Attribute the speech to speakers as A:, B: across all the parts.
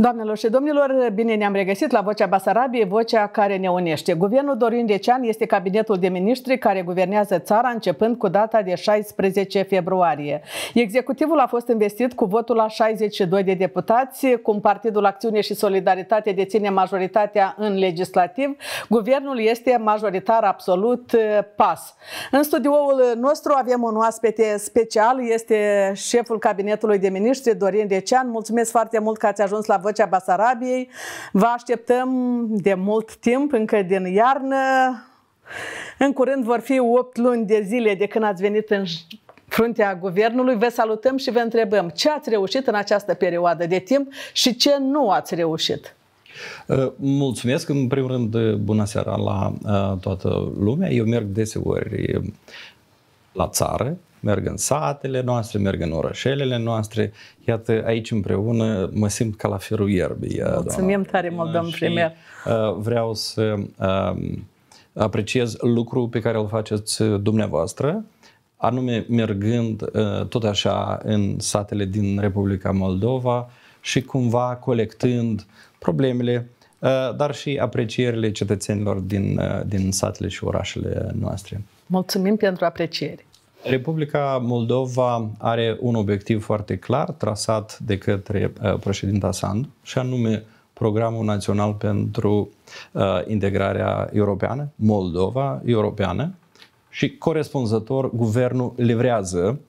A: Doamnelor și domnilor, bine ne-am regăsit la Vocea Basarabiei, vocea care ne unește. Guvernul Dorin Decean este cabinetul de ministri care guvernează țara începând cu data de 16 februarie. Executivul a fost investit cu votul a 62 de deputați, cum Partidul Acțiune și Solidaritate deține majoritatea în legislativ, guvernul este majoritar absolut eh, pas. În studioul nostru avem un oaspete special, este șeful cabinetului de ministri, Dorin Decean. Mulțumesc foarte mult că ați ajuns la Vocea Vocea Basarabiei. Vă așteptăm de mult timp, încă din iarnă. În curând vor fi 8 luni de zile de când ați venit în fruntea guvernului, vă salutăm și vă întrebăm ce ați reușit în această perioadă de timp și ce nu ați reușit.
B: Uh, mulțumesc, în primul rând, uh, bună seara la uh, toată lumea. Eu merg deseori la țară, merg în satele noastre, merg în orășelele noastre. Iată, aici împreună mă simt ca la firul ierbii. Uh, Mulțumim
A: tare mult, domn premier.
B: Uh, vreau să um, apreciez lucrul pe care îl faceți uh, dumneavoastră, anume mergând tot așa în satele din Republica Moldova și cumva colectând problemele dar și aprecierile cetățenilor din, din satele și orașele noastre.
A: Mulțumim pentru apreciere!
B: Republica Moldova are un obiectiv foarte clar, trasat de către uh, președinta Sandu, și anume Programul Național pentru uh, Integrarea Europeană, Moldova Europeană, și corespunzător guvernul livrează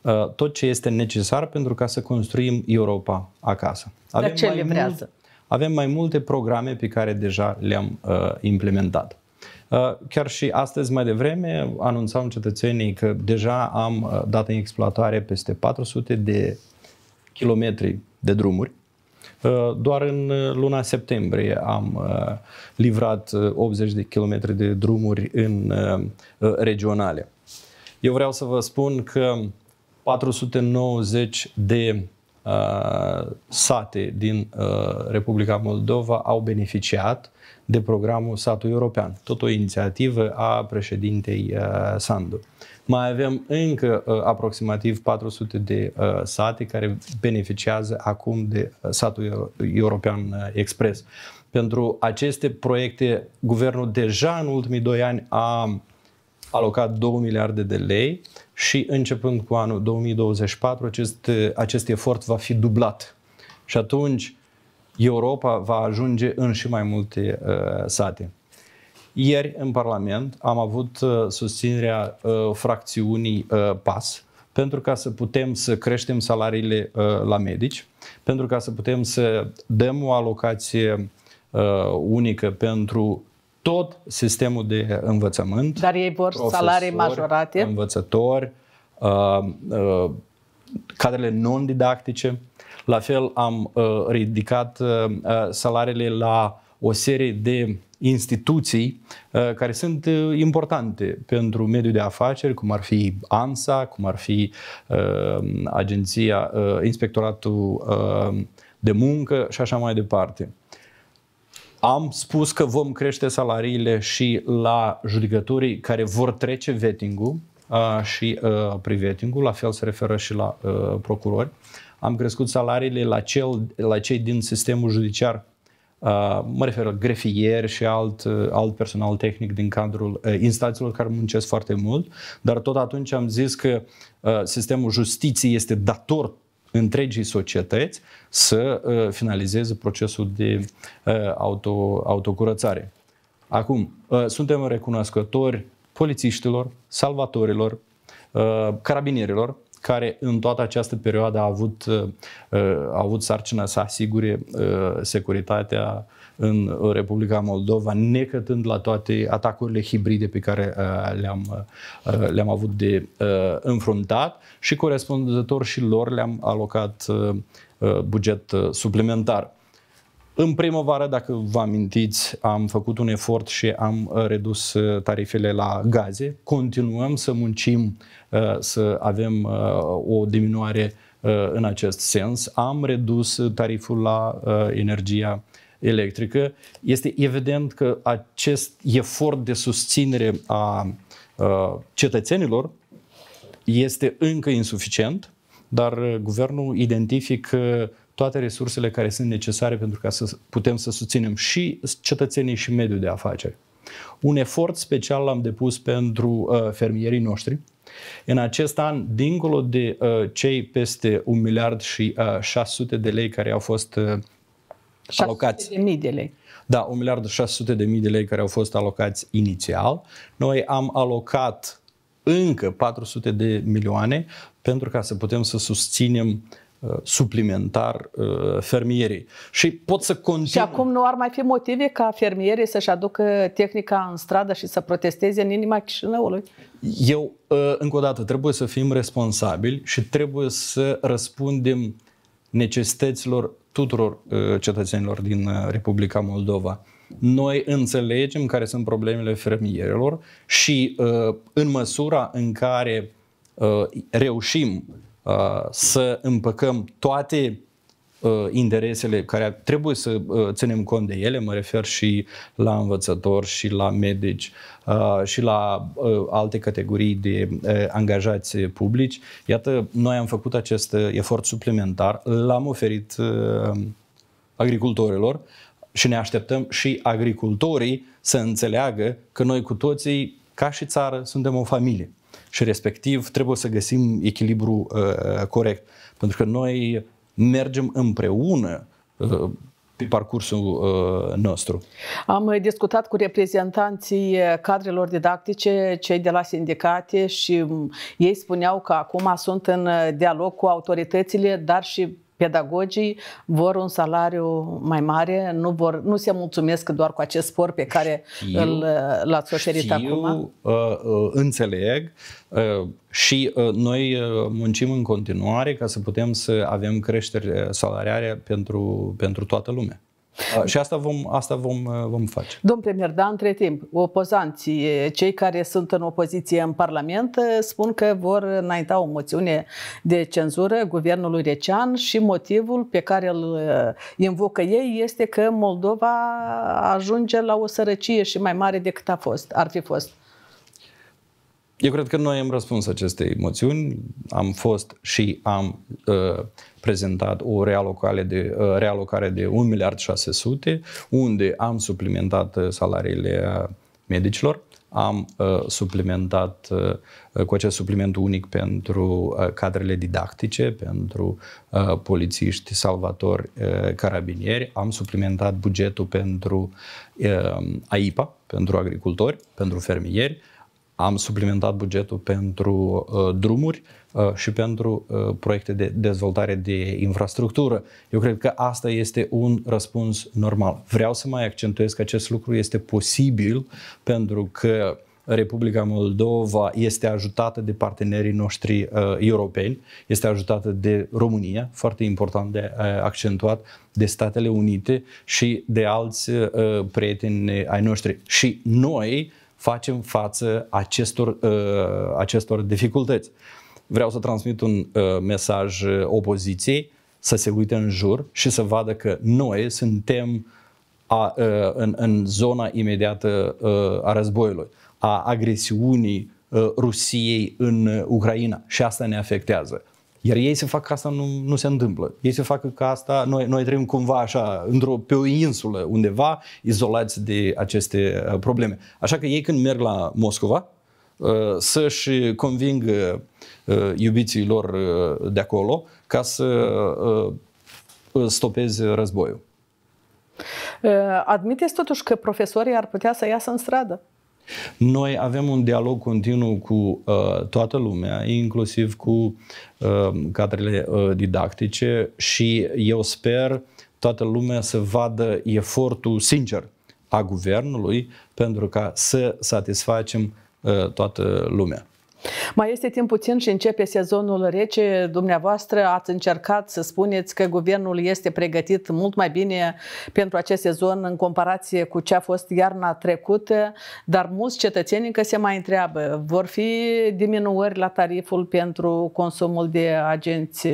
B: uh, tot ce este necesar pentru ca să construim Europa acasă. Avem Dar ce livrează? Mult, avem mai multe programe pe care deja le-am uh, implementat. Uh, chiar și astăzi mai devreme anunțam cetățenii că deja am uh, dat în exploatare peste 400 de kilometri de drumuri. Uh, doar în luna septembrie am livrat 80 de kilometri de drumuri în regionale. Eu vreau să vă spun că 490 de Uh, sate din uh, Republica Moldova au beneficiat de programul Satul European, tot o inițiativă a președintei uh, Sandu. Mai avem încă aproximativ 400 de sate care beneficiază acum de Satul European Express. Pentru aceste proiecte, guvernul deja în ultimii doi ani a alocat 2 miliarde de lei și începând cu anul 2024 acest, acest efort va fi dublat. Și atunci Europa va ajunge în și mai multe uh, sate. Ieri în Parlament am avut uh, susținerea uh, fracțiunii uh, PAS pentru ca să putem să creștem salariile uh, la medici, pentru ca să putem să dăm o alocație uh, unică pentru tot sistemul de învățământ.
A: Dar ei vor salarii majorate.
B: Învățători, uh, uh, cadrele non-didactice. La fel am uh, ridicat uh, uh, salariile la o serie de instituții uh, care sunt uh, importante pentru mediul de afaceri, cum ar fi ANSA, cum ar fi uh, Agenția, uh, Inspectoratul uh, de Muncă și așa mai departe. Am spus că vom crește salariile și la judecătorii care vor trece vetingul uh, și uh, privetingul, la fel se referă și la uh, procurori. Am crescut salariile la, cel, la cei din sistemul judiciar Uh, mă refer la grefieri și alt, uh, alt personal tehnic din cadrul uh, instanțelor care muncesc foarte mult, dar tot atunci am zis că sistemul justiției este dator întregii societăți să uh, finalizeze procesul de uh, auto, autocurățare. Acum, uh, suntem recunoscători polițiștilor, salvatorilor, carabinierilor, care în toată această perioadă au avut, au avut sarcina să asigure securitatea în uh, Republica Moldova, necătând la toate atacurile hibride pe care uh, le-am, uh, le-am avut de înfruntat și corespunzător și lor le-am alocat buget suplimentar. În primăvară, dacă vă amintiți, am făcut un efort și am redus tarifele la gaze. Continuăm să muncim să avem o diminuare în acest sens. Am redus tariful la energia electrică, este evident că acest efort de susținere a, cetățenilor este încă insuficient, dar uh, guvernul identifică toate resursele care sunt necesare pentru ca să putem să susținem și cetățenii și mediul de afaceri. Un efort special l-am depus pentru uh, fermierii noștri. În acest an, dincolo de uh, cei peste 1 miliard și 600 de lei care au fost alocați. de mii de lei. Da, 1 miliard 600 de mii de lei care au fost alocați inițial. Noi am alocat încă 400 de milioane pentru ca să putem să susținem uh, suplimentar uh, fermierii. Și pot să continui. Și acum
A: nu ar mai fi motive ca fermierii să-și aducă tehnica în stradă și să protesteze în inima Chișinăului?
B: Eu, uh, încă o dată, trebuie să fim responsabili și trebuie să răspundem necesităților tuturor uh, cetățenilor din uh, Republica Moldova. Noi înțelegem care sunt problemele fermierilor și uh, în măsura în care reușim să împăcăm toate Uh, interesele care trebuie să uh, ținem cont de ele, mă refer și la învățători, și la medici, uh, și la alte categorii de angajați publici. Iată, noi am făcut acest efort suplimentar, l-am oferit agricultorilor și ne așteptăm și agricultorii să înțeleagă că noi cu toții, ca și țară, suntem o familie și respectiv trebuie să găsim echilibru uh, corect. Pentru că noi mergem împreună uh, pe parcursul uh, nostru.
A: Am discutat cu reprezentanții cadrelor didactice, cei de la sindicate și mm, ei spuneau că acum sunt în dialog cu autoritățile, dar și pedagogii vor un salariu mai mare, nu, vor, nu se mulțumesc doar cu acest spor pe care știu, îl, uh, l-ați oferit știu, acum?
B: Uh, uh, înțeleg uh, și uh, noi uh, muncim în continuare ca să putem să avem creșteri salariare pentru, pentru toată lumea. Și asta vom, asta vom, uh, vom face.
A: Domn premier, da, între timp, opozanții, cei care sunt în opoziție în Parlament, uh, spun că vor înainta o moțiune de cenzură guvernului Recean și motivul pe care îl uh, invocă ei este că Moldova ajunge la o sărăcie și mai mare decât a fost, ar fi fost.
B: Eu cred că noi am răspuns acestei moțiuni, am fost și am uh, prezentat o realocare de, uh, realocare de 1 miliard 600, unde am suplimentat uh, salariile medicilor, am uh, suplimentat uh, cu acest supliment unic pentru uh, cadrele didactice, pentru uh, polițiști, salvatori, uh, carabinieri, am suplimentat bugetul pentru uh, AIPA, pentru agricultori, pentru fermieri, uh, am suplimentat bugetul pentru uh, drumuri uh, și pentru uh, proiecte de dezvoltare de infrastructură. Eu cred că asta este un răspuns normal. Vreau să mai accentuez că acest lucru este posibil pentru că Republica Moldova este ajutată de partenerii noștri uh, europeni, este ajutată de România, foarte important de uh, accentuat, de Statele Unite și de alți uh, prieteni ai noștri. Și noi facem față acestor, uh, acestor dificultăți. Vreau să transmit un uh, mesaj uh, opoziției să se uite în jur și să vadă că noi suntem a, în, în zona imediată a războiului, a agresiunii Rusiei în Ucraina și asta ne afectează. Iar ei se fac că asta nu, nu se întâmplă. Ei se fac că asta, noi, noi trăim cumva așa, într-o, pe o insulă undeva, izolați de aceste uh, probleme. Așa că ei când merg la Moscova, uh, să-și convingă uh, iubiții lor de acolo ca să stopeze războiul.
A: Admiteți totuși că profesorii ar putea să iasă în stradă?
B: Noi avem un dialog continuu cu uh, toată lumea, inclusiv cu uh, cadrele uh, didactice și eu sper toată lumea să vadă efortul sincer a guvernului pentru ca să satisfacem uh, toată lumea.
A: Mai este timp puțin și începe sezonul rece. Dumneavoastră ați încercat să spuneți că guvernul este pregătit mult mai bine pentru acest sezon în comparație cu ce a fost iarna trecută, dar mulți cetățeni încă se mai întreabă. Vor fi diminuări la tariful pentru consumul de agenți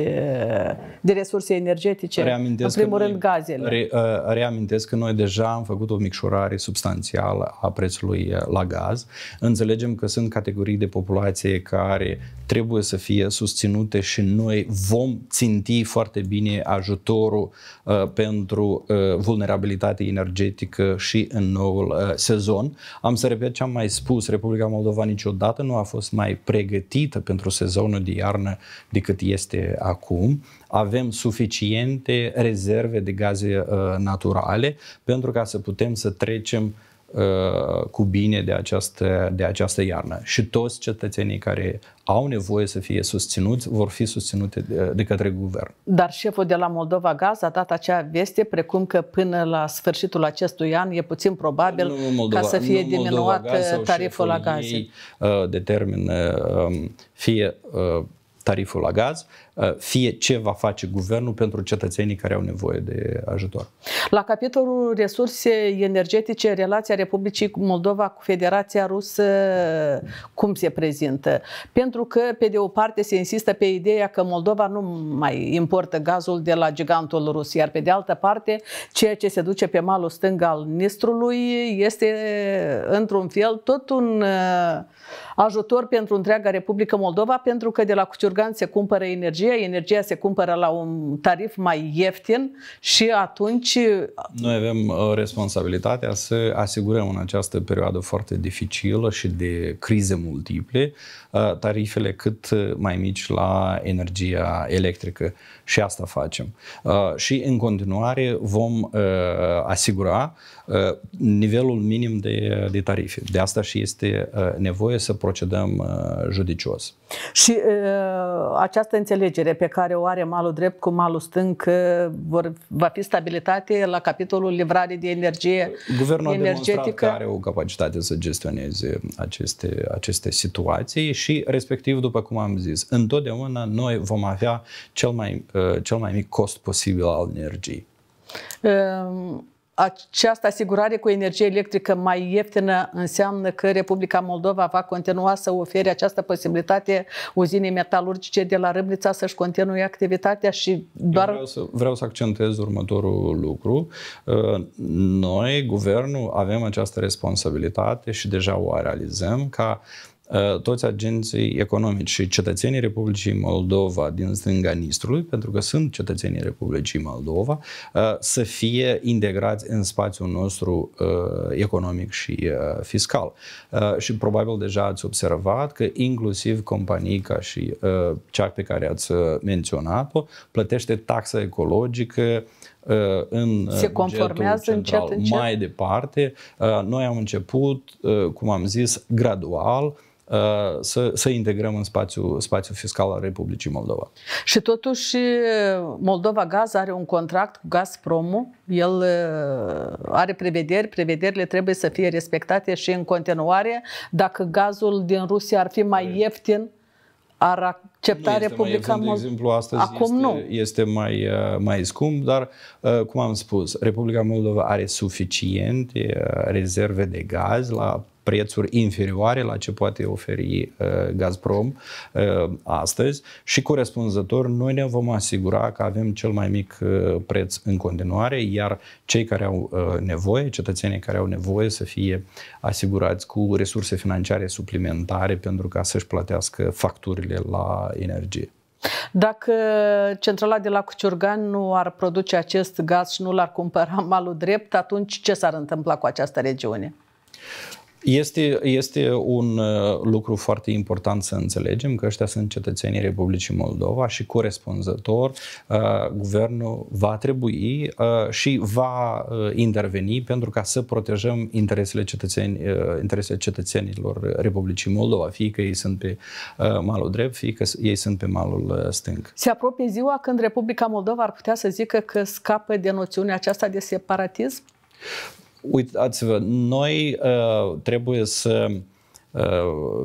A: de resurse energetice, reamintesc în primul rând noi, gazele. Re,
B: uh, reamintesc că noi deja am făcut o micșorare substanțială a prețului uh, la gaz. Înțelegem că sunt categorii de populație educație care trebuie să fie susținute și noi vom ținti foarte bine ajutorul uh, pentru uh, vulnerabilitate energetică și în noul uh, sezon. Am să repet ce am mai spus, Republica Moldova niciodată nu a fost mai pregătită pentru sezonul de iarnă decât este acum. Avem suficiente rezerve de gaze uh, naturale pentru ca să putem să trecem Uh, cu bine de această, de această iarnă. Și toți cetățenii care au nevoie să fie susținuți vor fi susținute de, de către guvern.
A: Dar șeful de la Moldova Gaz a dat acea veste precum că până la sfârșitul acestui an e puțin probabil nu, Moldova, ca să fie nu, diminuat tariful la gaz. Ei
B: determină fie tariful la gaz, Uh, fie ce va face guvernul pentru cetățenii care au nevoie de ajutor.
A: La capitolul resurse energetice, relația Republicii Moldova cu Federația Rusă, uh, cum se prezintă? Pentru că, pe de o parte, se insistă pe ideea că Moldova nu mai importă gazul de la gigantul rus, iar pe de altă parte, ceea ce se duce pe malul stâng al Nistrului este, uh, într-un fel, tot un ajutor pentru întreaga Republică Moldova, pentru că de la Cuciurgan se cumpără energie energie, energia se cumpără la un tarif mai ieftin și atunci...
B: Noi avem uh, responsabilitatea să asigurăm în această perioadă foarte dificilă și de crize multiple Uh, tarifele cât uh, mai mici la energia electrică și asta facem. Uh, și în continuare vom asigura nivelul minim de, de tarife. De asta și este nevoie să procedăm judicios.
A: Și această înțelegere pe care o are malul drept cu malul stâng vor, va fi stabilitate la capitolul livrare de energie Guvernul energetică. a demonstrat că
B: are o capacitate să gestioneze aceste, aceste situații și și respectiv, după cum am zis, întotdeauna noi vom avea cel mai, uh, cel mai mic cost posibil al energiei.
A: Um această asigurare cu energie electrică mai ieftină înseamnă că Republica Moldova va continua să ofere această posibilitate uzinei metalurgice de la Râmnița să-și continue activitatea și
B: doar... vreau, să, vreau să accentez următorul lucru. Uh, noi, guvernul, avem această responsabilitate și deja o realizăm ca Uh, toți agenții economici și cetățenii Republicii Moldova din stânga Nistrului, pentru că sunt cetățenii Republicii Moldova, uh, să fie integrați în spațiul nostru uh, economic și fiscal. Și probabil deja ați observat că inclusiv companii ca și cea pe care ați menționat-o plătește taxa ecologică în se conformează încet, încet. Mai departe, noi am început, cum am zis, gradual Uh, să,
A: să integrăm în spațiul, spațiu fiscal al Republicii Moldova. Și totuși uh, Moldova Gaz are un contract cu Gazprom. el uh, are prevederi, prevederile trebuie să fie respectate și în continuare. Dacă gazul din Rusia ar fi mai păi- ieftin, ar accepta nu Republica Moldova? De exemplu,
B: astăzi Acum este, nu. este mai, mai scump, dar, cum am spus, Republica Moldova are suficiente rezerve de gaz la prețuri inferioare la ce poate oferi uh, Gazprom uh, astăzi și corespunzător noi ne vom asigura că avem cel mai mic uh, preț în continuare, iar cei care au nevoie, cetățenii care au nevoie să fie asigurați cu resurse financiare suplimentare pentru ca să-și plătească facturile la energie.
A: Dacă centrala de la Cuciurgan nu ar produce acest gaz și nu l-ar cumpăra malul drept, atunci ce s-ar întâmpla cu această regiune?
B: Este, este un uh, lucru foarte important să înțelegem că ăștia sunt cetățenii Republicii Moldova și corespunzător uh, guvernul va trebui uh, și va interveni pentru ca să protejăm interesele, cetățeni, interesele cetățenilor Republicii Moldova, fie că ei sunt pe malul drept, fie că ei sunt pe malul stâng.
A: Se apropie ziua când Republica Moldova ar putea să zică că scapă de noțiunea aceasta de separatism?
B: uitați-vă, noi uh, trebuie să uh,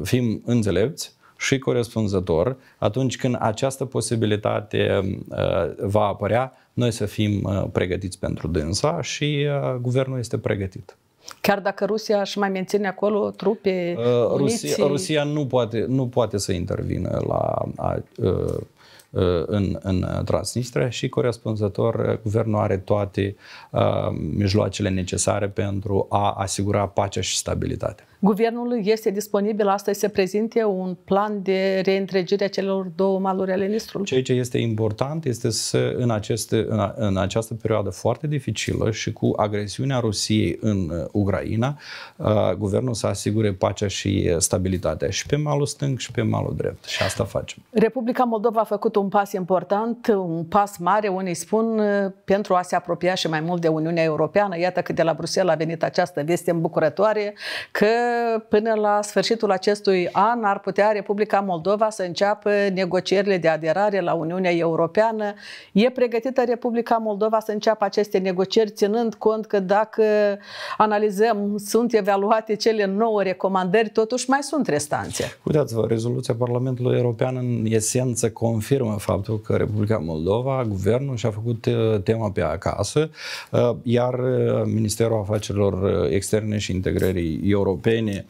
B: fim înțelepți și corespunzător atunci când această posibilitate uh, va apărea, noi să fim uh, pregătiți pentru dânsa și uh, guvernul este pregătit.
A: Chiar dacă Rusia și mai menține acolo trupe, uh, Rusia, Rusia
B: nu poate, nu poate să intervină la uh, Uh, în, în Transnistria și corespunzător uh, guvernul are toate uh, mijloacele necesare pentru a asigura pacea și stabilitatea.
A: Guvernul este disponibil astăzi să prezinte un plan de reîntregire a celor două maluri ale Nistrului. Ceea
B: ce este important este să în, aceste, în, în această perioadă foarte dificilă și cu agresiunea Rusiei în uh, Ucraina, uh, guvernul să asigure pacea și stabilitatea și pe malul stâng și pe malul drept. Și asta facem.
A: Republica Moldova a făcut un pas important, un pas mare, unii spun, uh, pentru a se apropia și mai mult de Uniunea Europeană. Iată că de la Bruxelles a venit această veste îmbucurătoare că până la sfârșitul acestui an ar putea Republica Moldova să înceapă negocierile de aderare la Uniunea Europeană. E pregătită Republica Moldova să înceapă aceste negocieri, ținând cont că dacă analizăm, sunt evaluate cele nouă recomandări, totuși mai sunt restanțe.
B: Uitați-vă, rezoluția Parlamentului European în esență confirmă faptul că Republica Moldova, guvernul și-a făcut uh, tema pe acasă, uh, iar uh, Ministerul Afacerilor Externe și Integrării Europene europene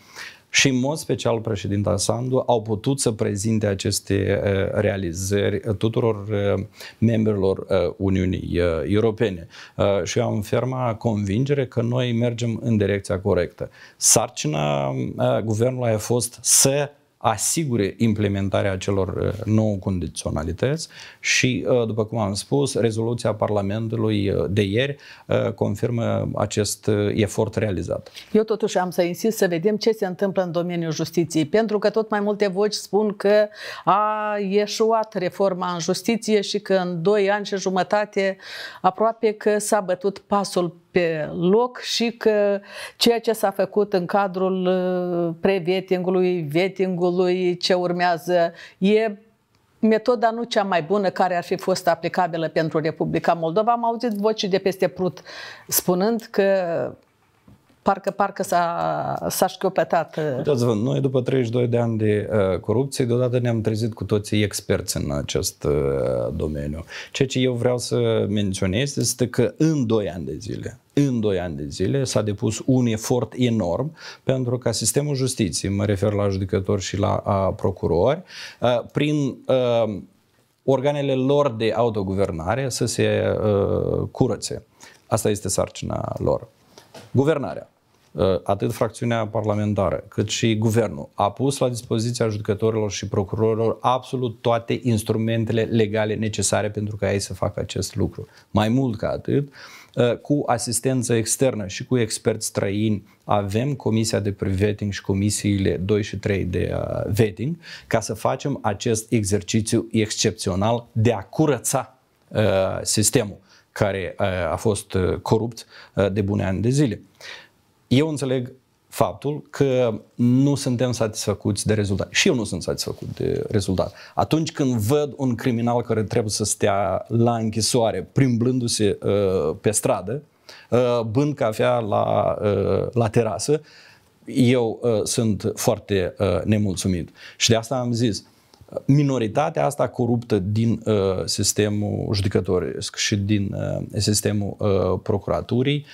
B: și în mod special președinta Sandu au putut să prezinte aceste uh, realizări tuturor uh, membrilor uh, Uniunii Europene. Și eu am ferma convingere că noi mergem în direcția corectă. Sarcina guvernului a fost să asigure implementarea celor uh, nou condiționalități și, uh, după cum am spus, rezoluția Parlamentului uh, de ieri confirmă acest efort
A: realizat. Eu totuși am să insist să vedem ce se întâmplă în domeniul justiției, pentru că tot mai multe voci spun că a ieșuat reforma în justiție și că în 2 ani și jumătate aproape că s-a bătut pasul pe loc și că ceea ce s-a făcut în cadrul uh, pre-vetingului, vetingului, ce urmează, e metoda nu cea mai bună care ar fi fost aplicabilă pentru Republica Moldova. Am auzit voci de peste Prut spunând că Parcă, parcă s-a, s-a șchiopetat. Uh. Uitați
B: vă, noi după 32 de ani de uh, corupție, deodată ne-am trezit cu toții experți în acest uh, domeniu. Ceea ce eu vreau să menționez este că în 2 ani de zile, în 2 ani de zile s-a depus un efort enorm pentru ca sistemul justiției, mă refer la judecători și la a, procurori, uh, prin uh, organele lor de autoguvernare să se uh, curățe. Asta este sarcina lor. Guvernarea. Uh, atât fracțiunea parlamentară, cât și guvernul, a pus la dispoziția judecătorilor și procurorilor absolut toate instrumentele legale necesare pentru ca ei să facă acest lucru. Mai mult ca atât, uh, cu asistență externă și cu experți străini avem comisia de priveting și comisiile 2 și 3 de uh, vetting ca să facem acest exercițiu excepțional de a curăța sistemul care a fost corupt de bune ani de zile eu înțeleg faptul că nu suntem satisfăcuți de rezultat. Și eu nu sunt satisfăcut de rezultat. Atunci când văd un criminal care trebuie să stea la închisoare, primblându-se uh, pe stradă, uh, bând cafea la, uh, la terasă, eu uh, sunt foarte uh, nemulțumit. Și de asta am zis, minoritatea asta coruptă din uh, sistemul judecătoresc și din uh, sistemul uh, procuraturii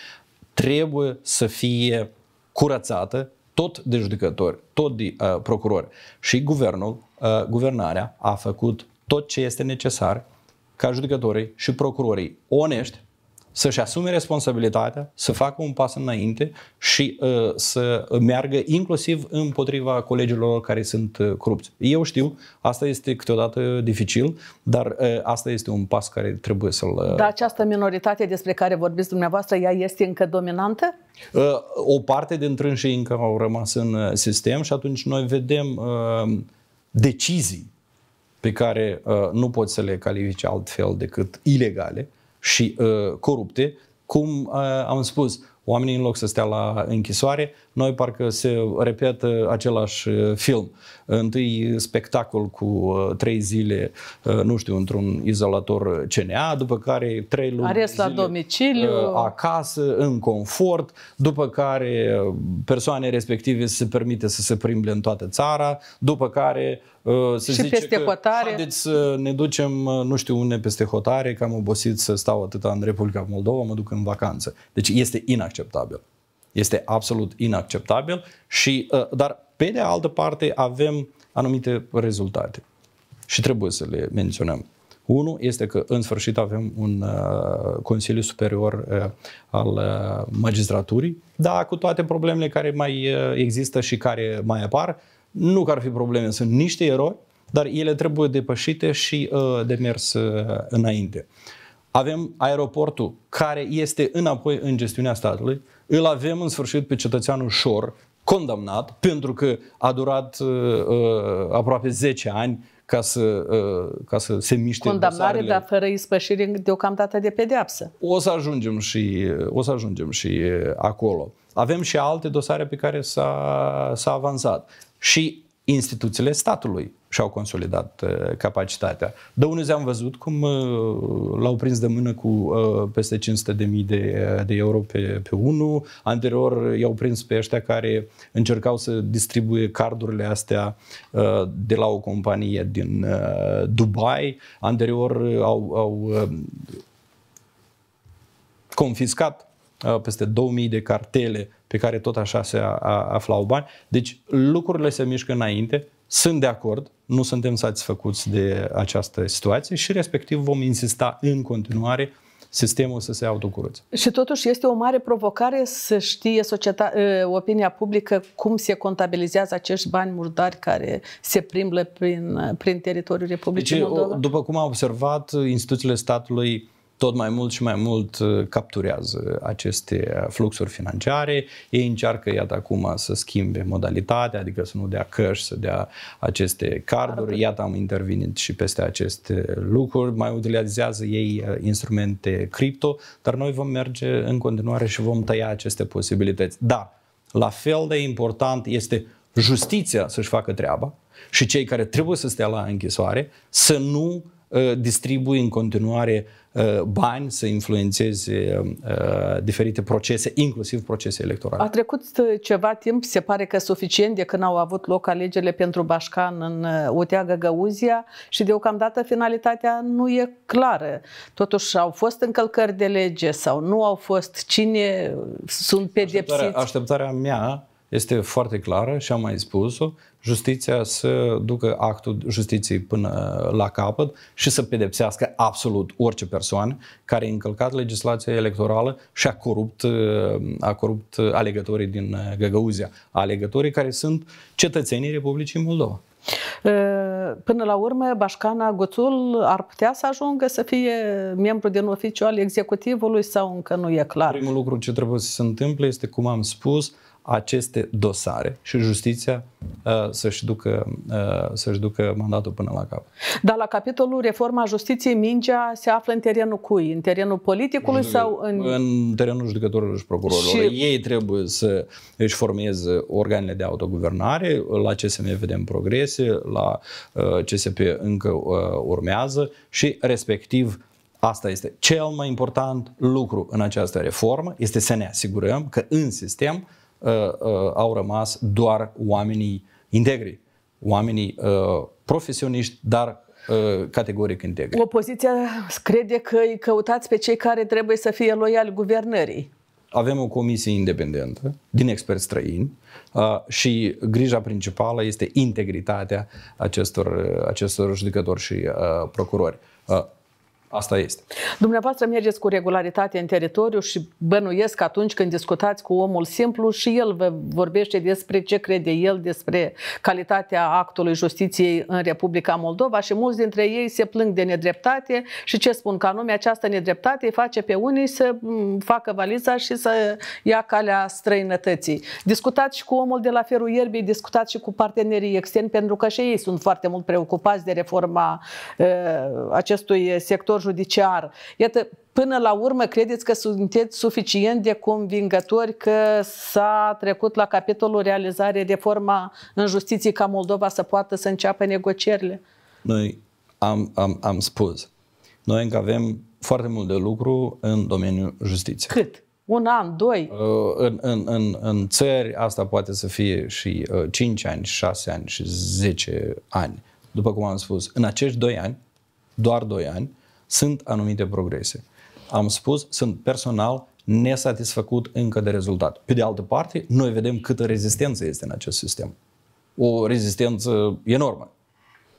B: trebuie să fie curățată tot de judecători, tot de uh, procurori. Și guvernul, uh, guvernarea a făcut tot ce este necesar ca judecătorii și procurorii onești să-și asume responsabilitatea, să facă un pas înainte și uh, să meargă inclusiv împotriva colegilor care sunt uh, corupți. Eu știu, asta este câteodată dificil, dar uh, asta este un pas care trebuie să-l... Uh... Dar
A: această minoritate despre care vorbiți dumneavoastră, ea este încă dominantă?
B: Uh, o parte din trânsii încă au rămas în uh, sistem și atunci noi vedem uh, decizii pe care uh, nu poți să le califici altfel decât ilegale, și uh, corupte, cum uh, am spus, oamenii în loc să stea la închisoare, noi parcă se repetă același uh, film. Întâi spectacol cu uh, trei zile, uh, nu știu, într-un izolator CNA, după care trei luni Arest zile, la
A: domiciliu.
B: acasă, în confort, după care persoane respective se permite să se primble în toată țara, după care Uh, să și zice peste că, hotare. Haideți să ne ducem, uh, nu știu unde, peste hotare, că am obosit să stau atâta în Republica Moldova, mă duc în vacanță. Deci este inacceptabil. Este absolut inacceptabil. Și, uh, dar, pe de altă parte, avem anumite rezultate. Și trebuie să le menționăm. Unul este că în sfârșit avem un uh, Consiliu Superior uh, al uh, Magistraturii, dar cu toate problemele care mai uh, există și care mai apar, uh, nu că ar fi probleme, sunt niște erori, dar ele trebuie depășite și uh, de mers uh, înainte. Avem aeroportul care este înapoi în gestiunea statului, îl avem în sfârșit pe cetățeanul Șor, condamnat, pentru că a durat uh, uh aproape 10 ani ca să, uh, ca să se miște Condamnare, dosarele. dar
A: fără ispășire deocamdată de pedeapsă.
B: O să ajungem și, o să ajungem și uh, acolo. Avem și alte dosare pe care s-a, s-a avansat și instituțiile statului și-au consolidat uh, capacitatea. unde am văzut cum uh, l-au prins de mână cu uh, peste 500 de mii de, de euro pe, pe unul. Anterior i-au prins pe ăștia care încercau să distribuie cardurile astea de la o companie din Dubai. Anterior au, au confiscat peste 2000 de cartele pe care tot așa se aflau bani. Deci lucrurile se mișcă înainte, sunt de acord, nu suntem satisfăcuți de această situație și respectiv vom insista în continuare sistemul să se autocurățe.
A: Și totuși este o mare provocare să știe societa, ă, opinia publică cum se contabilizează acești bani murdari care se primblă prin, prin teritoriul Republicii deci, Moldova?
B: După cum am observat, instituțiile statului tot mai mult și mai mult uh, capturează aceste uh, fluxuri financiare. Ei încearcă, iată acum, să schimbe modalitatea, adică să nu dea cash, să dea aceste carduri. Iată, am intervenit și peste aceste lucruri. Mai utilizează ei uh, instrumente cripto, dar noi vom merge în continuare și vom tăia aceste posibilități. Dar, la fel de important este justiția să-și facă treaba și cei care trebuie să stea la închisoare să nu Uh, distribui în continuare uh, bani, să influențeze uh, diferite procese, inclusiv procese electorale. A
A: trecut ceva timp, se pare că suficient de când au avut loc alegerile pentru Bașcan în Uteagă Găuzia și deocamdată finalitatea nu e clară. Totuși au fost încălcări de lege sau nu au fost, cine sunt pedepsiți? Așteptarea,
B: așteptarea mea este foarte clară și am mai spus-o, justiția să ducă actul justiției până uh, la capăt și să pedepsească absolut orice persoană care a încălcat legislația electorală și a corupt, uh, a corupt alegătorii din uh, Găgăuzia, alegătorii care sunt cetățenii Republicii Moldova.
A: Până la urmă, Bașcana Guțul ar putea să ajungă să fie membru din oficiu al executivului sau încă nu
B: e clar? Primul lucru ce trebuie să se întâmple este, cum am spus, aceste dosare și justiția uh, să-și ducă, uh, să-și ducă mandatul până la cap.
A: Dar la capitolul reforma justiției, mingea se află în terenul cui? În terenul politicului Judecă, sau în...
B: În terenul judecătorilor și procurorilor. Și... Ei trebuie să își formeze organele de autoguvernare, la CSM vedem progrese, la uh, CSP încă uh, urmează și respectiv Asta este cel mai important lucru în această reformă, este să ne asigurăm că în sistem Uh, uh, au rămas doar oamenii integri, oamenii uh, profesioniști, dar categoric integri.
A: Opoziția crede că îi căutați pe cei care trebuie să fie loiali guvernării.
B: Avem o comisie independentă din experți străini și grija principală este integritatea acestor, acestor judecători și procurori. Asta este.
A: Dumneavoastră mergeți cu regularitate în teritoriu și bănuiesc atunci când discutați cu omul simplu și el vă vorbește despre ce crede el despre calitatea actului justiției în Republica Moldova și mulți dintre ei se plâng de nedreptate și ce spun că anume această nedreptate îi face pe unii să mm, facă valiza și să ia calea străinătății. Discutați și cu omul de la ferul ierbii, discutați și cu partenerii externi pentru că și ei sunt foarte mult preocupați de reforma uh, acestui sector ajutor judiciar. Iată, până la urmă credeți că sunteți suficient de convingători că s-a trecut la capitolul realizare de forma în justiție ca Moldova să poată să înceapă negocierile?
B: Noi am, am, am spus, noi încă avem foarte mult de lucru în domeniul justiției. Cât?
A: Un an, doi?
B: Uh, în, în, în, în țări asta poate să fie și 5 uh, ani, 6 ani și 10 ani. După cum am spus, în acești 2 ani, doar 2 ani, sunt anumite progrese. Am spus, sunt personal nesatisfăcut încă de rezultat. Pe de altă parte, noi vedem câtă rezistență este în acest sistem. O rezistență enormă.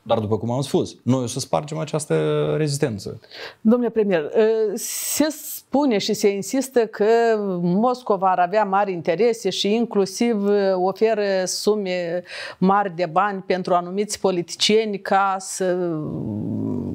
B: Dar după cum am spus, noi o să spargem această rezistență.
A: Domnule premier, uh, se spune și se insistă că Moscova ar avea mari interese și inclusiv uh, oferă sume mari de bani pentru anumiți politicieni ca să,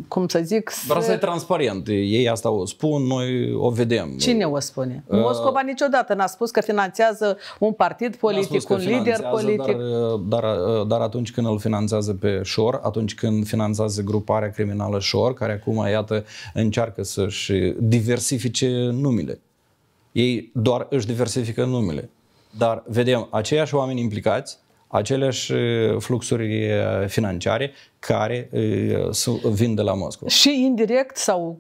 A: cum să zic... Să... Vreau să transparent.
B: Ei asta o spun, noi
A: o vedem. Cine o spune? Uh, Moscova niciodată n-a spus că finanțează un partid politic, un lider politic.
B: Uh, dar, dar, uh, dar atunci când îl finanțează pe Șor, atunci când finanțează gruparea criminală Șor, care acum, iată, încearcă să-și diversifice diversifice numele. Ei doar își diversifică numele. Dar vedem aceiași oameni implicați, aceleași fluxuri financiare care vin de la Moscova.
A: Și indirect sau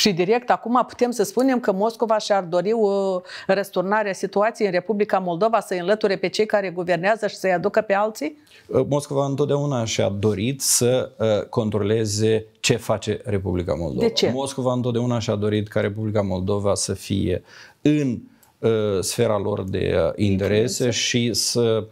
A: și direct, acum putem să spunem că Moscova și-ar dori o răsturnare a situației în Republica Moldova, să înlăture pe cei care guvernează și să-i aducă pe alții?
B: Uh, Moscova întotdeauna și-a dorit să uh, controleze ce face Republica Moldova. De ce? Moscova întotdeauna și-a dorit ca Republica Moldova să fie în uh, sfera lor de interese și să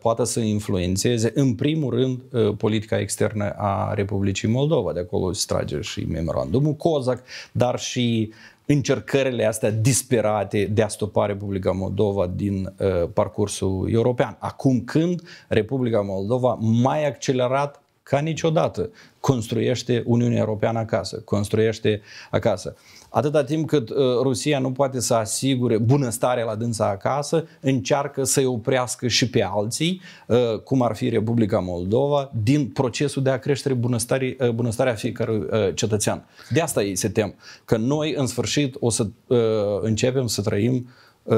B: poată să influențeze, în primul rând, politica externă a Republicii Moldova. De acolo se trage și memorandumul COZAC, dar și încercările astea disperate de a stopa Republica Moldova din uh, parcursul european. Acum când Republica Moldova mai accelerat ca niciodată. Construiește Uniunea Europeană acasă, construiește acasă. Atâta timp cât uh, Rusia nu poate să asigure bunăstare la dânsa acasă, încearcă să-i oprească și pe alții, uh, cum ar fi Republica Moldova, din procesul de a crește bunăstare, uh, bunăstarea fiecărui uh, cetățean. De asta ei se tem, că noi în sfârșit o să uh, începem să trăim uh,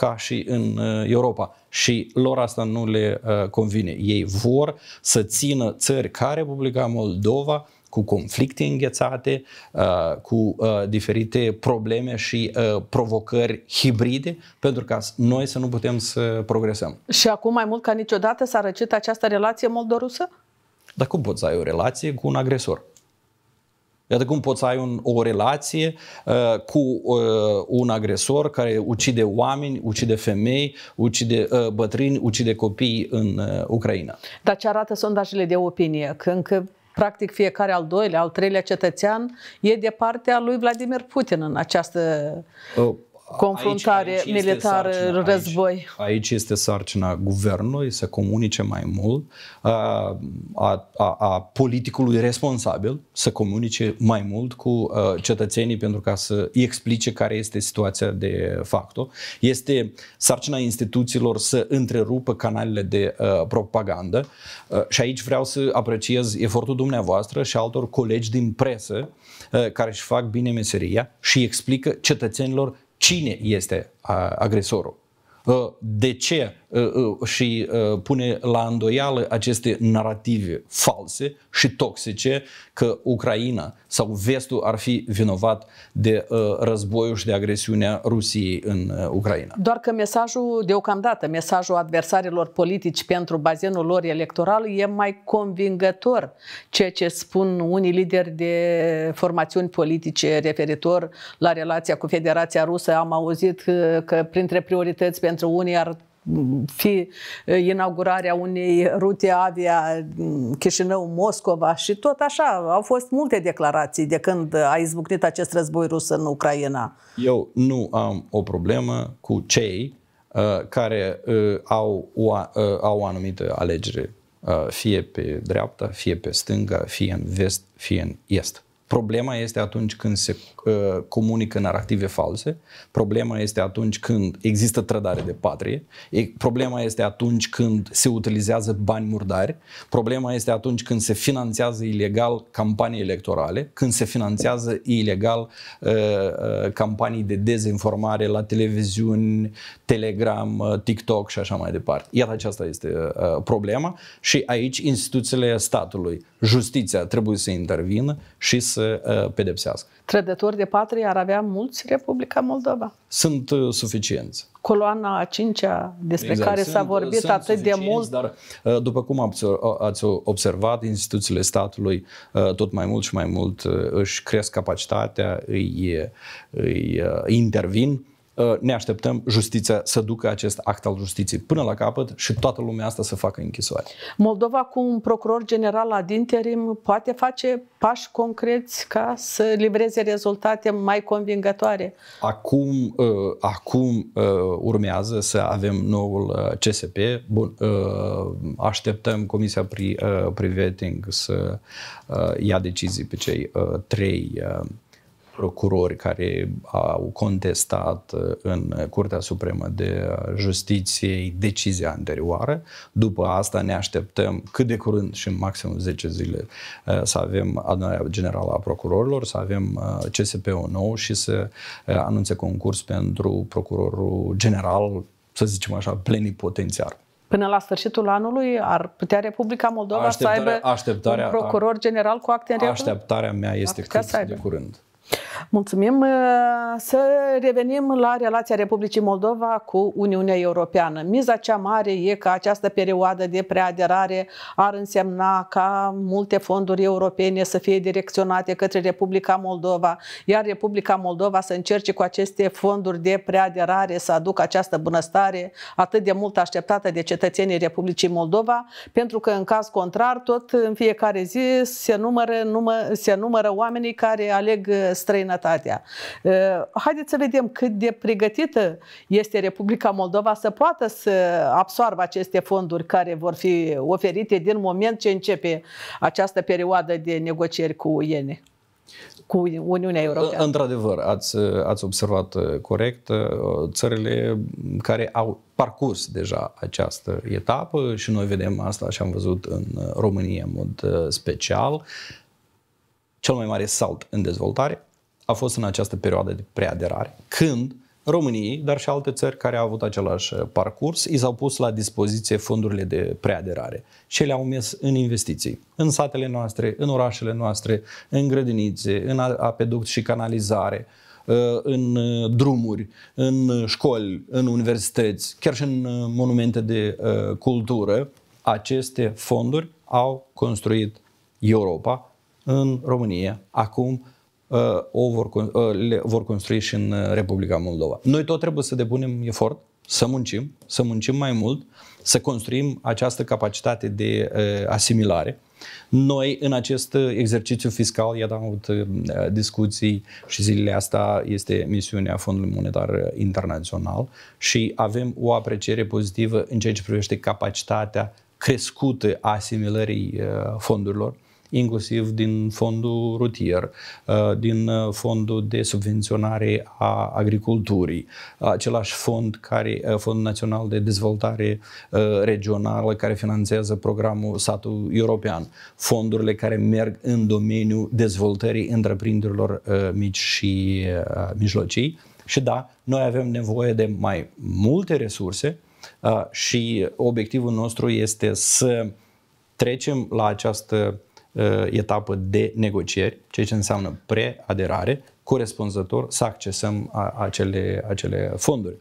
B: ca și în uh, Europa. Și lor asta nu le uh, convine. Ei vor să țină țări ca Republica Moldova cu conflicte înghețate, uh, cu diferite probleme și provocări hibride, pentru ca noi să nu putem să progresăm.
A: Și acum mai mult ca niciodată s-a răcit această relație moldorusă?
B: Dar cum poți să ai o relație cu un agresor? Iată cum poți să ai un, o relație uh, cu uh, un agresor care ucide oameni, ucide femei, ucide uh, bătrâni, ucide copii în uh, Ucraina.
A: Dar ce arată sondajele de opinie? Că încă practic fiecare al doilea, al treilea cetățean e de partea lui Vladimir Putin în această... Uh confruntare aici, aici militară, sarcina, război. Aici,
B: aici este sarcina guvernului să comunice mai mult, a, a, a politicului responsabil să comunice mai mult cu cetățenii pentru ca să îi explice care este situația de facto. Este sarcina instituțiilor să întrerupă canalele de a, propagandă a, și aici vreau să apreciez efortul dumneavoastră și altor colegi din presă care își fac bine meseria și explică cetățenilor cine este agresorul, ă, de ce Uh, uh, și uh, pune la îndoială aceste narrative false și toxice că Ucraina sau vestul ar fi vinovat de războiul și de agresiunea Rusiei în Ucraina.
A: Doar că mesajul deocamdată, mesajul adversarilor politici pentru bazenul lor electoral e mai convingător ceea ce spun unii lideri de formațiuni politice referitor la relația cu Federația Rusă. Am auzit că printre priorități pentru unii ar fi inaugurarea unei rute avia mm, Chișinău-Moscova și tot așa. Au fost multe declarații de când a izbucnit acest război rus în Ucraina.
B: Eu nu am o problemă cu cei uh, care uh, au, uh, au anumită alegere, uh, fie pe dreapta, fie pe stânga, fie în vest, fie în est. Problema este atunci când se uh, comunică narrative false, problema este atunci când există trădare de patrie, e, problema este atunci când se utilizează bani murdari, problema este atunci când se finanțează ilegal campanii electorale, când se finanțează ilegal uh, uh, campanii de dezinformare la televiziuni, Telegram, uh, TikTok și așa mai departe. Iată aceasta este uh, uh problema și aici instituțiile statului, justiția trebuie să intervină și să să uh, pedepsească.
A: Trădători de patrie ar avea mulți Republica Moldova.
B: Sunt uh, suficienți.
A: Coloana a cincea despre exact. care s-a uh, vorbit sunt atât de mult. Dar,
B: după cum ați observat, instituțiile statului tot mai mult și mai mult își cresc capacitatea, îi, îi intervin Uh, ne așteptăm justiția să ducă acest act al justiției până la capăt și toată lumea asta să facă închisoare.
A: Moldova cu un procuror general ad interim poate face pași concreți ca să livreze rezultate mai convingătoare.
B: Acum, uh, acum uh, urmează să avem noul CSP. Bun, așteptăm Comisia Priveting să ia decizii pe cei trei procurori care au contestat uh, în Curtea Supremă de uh, Justiție decizia anterioară. După asta ne așteptăm cât de curând și în maximum 10 zile uh, să avem adunarea generală a procurorilor, să avem CSP-ul nou și să anunțe concurs pentru procurorul general, să zicem așa, plenipotențiar.
A: Până la sfârșitul anului ar putea Republica Moldova să aibă
B: așteptarea, un procuror
A: general cu acte în regulă?
B: Așteptarea mea este cât de curând.
A: Mulțumim. Uh, să revenim la relația Republicii Moldova cu Uniunea Europeană. Miza cea mare e că această perioadă de preaderare ar însemna ca multe fonduri europene să fie direcționate către Republica Moldova, iar Republica Moldova să încerce cu aceste fonduri de preaderare să aducă această bunăstare atât de mult așteptată de cetățenii Republicii Moldova, pentru că în caz contrar, tot în fiecare zi se numără, numă, se numără oamenii care aleg străină străinătatea. Haideți să vedem cât de pregătită este Republica Moldova să poată să absorbe aceste fonduri care vor fi oferite din moment ce începe această perioadă de negocieri cu ele cu Uniunea Europeană.
B: Într-adevăr, ați, ați observat uh, corect uh, țările care au parcurs deja această etapă și noi vedem asta și am văzut în uh, România în mod special. Cel mai mare salt în dezvoltare a fost în această perioadă de preaderare, când României, dar și alte țări care au avut același uh, parcurs, i s-au pus la dispoziție fondurile de preaderare și le au mers în investiții, în satele noastre, în orașele noastre, în grădinițe, în apeduct și canalizare, uh, în uh, drumuri, în școli, în universități, chiar și în monumente de cultură. Aceste fonduri au construit Europa în România. Acum Uh, o vor, uh, le vor construi și în uh, Republica Moldova. Noi tot trebuie să depunem efort, să muncim, să muncim mai mult, să construim această capacitate de asimilare. Noi, în acest exercițiu fiscal, iată, am avut discuții și zilele astea este misiunea Fondului Monetar Internațional și avem o apreciere pozitivă în ceea ce privește capacitatea crescută a asimilării fondurilor inclusiv din fondul rutier, uh, din uh, fondul de subvenționare a agriculturii, același fond care, uh, Fondul Național de Dezvoltare Regională care finanțează programul Satul European, fondurile care merg în domeniul dezvoltării întreprinderilor mici și mijlocii. Și da, noi avem nevoie de mai multe resurse și obiectivul nostru este să trecem la această Uh, etapă de negocieri, ceea ce înseamnă preaderare, corespunzător să accesăm acele, acele fonduri.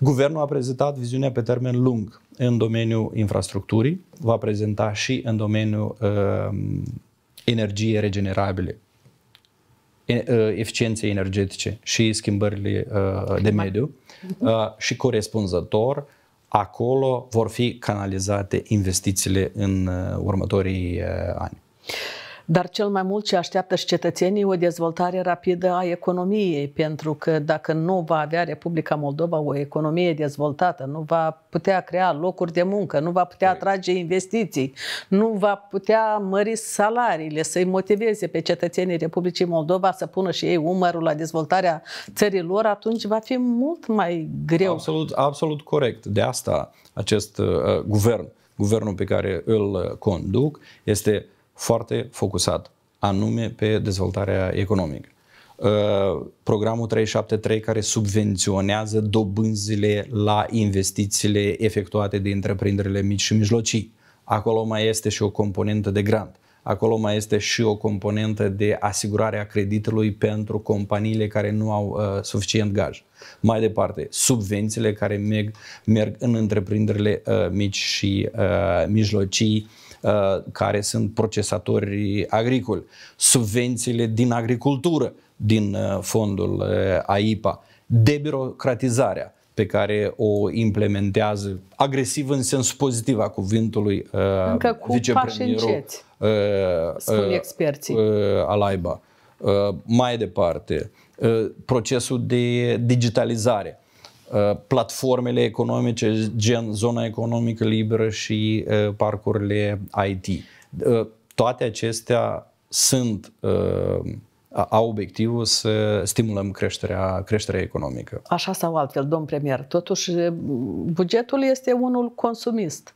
B: Guvernul a prezentat viziunea pe termen lung în domeniul infrastructurii, va prezenta și în domeniul uh, energiei regenerabile, uh, eficienței energetice și schimbările uh, de mediu uh, și corespunzător acolo vor fi canalizate investițiile în uh, următorii uh,
A: ani. Dar cel mai mult ce așteaptă și cetățenii o dezvoltare rapidă a economiei, pentru că dacă nu va avea Republica Moldova o economie dezvoltată, nu va putea crea locuri de muncă, nu va putea atrage investiții, nu va putea mări salariile, să-i motiveze pe cetățenii Republicii Moldova să pună și ei umărul la dezvoltarea țării lor, atunci va fi mult mai greu.
B: Absolut, absolut corect. De asta acest uh, guvern, guvernul pe care îl uh, conduc, este foarte focusat, anume pe dezvoltarea economică. Uh, programul 373 care subvenționează dobânzile la investițiile efectuate de întreprinderile mici și mijlocii. Acolo mai este și o componentă de grant. Acolo mai este și o componentă de asigurare a creditului pentru companiile care nu au uh, suficient gaj. Mai departe, subvențiile care merg, merg în întreprinderile uh, mici și uh, mijlocii Uh, care sunt procesatori agricoli, subvențiile din agricultură din uh, fondul AIPA, uh, debirocratizarea pe care o implementează agresiv în sens pozitiv a cuvântului Încă cu vicepremierul spun experții. Alaiba. Mai departe, procesul de digitalizare Uh, platformele economice, gen zona economică liberă și uh, parcurile IT. Uh, toate acestea sunt au obiectivul să stimulăm creșterea, creșterea economică.
A: Așa sau altfel, domn premier, totuși bugetul este unul consumist.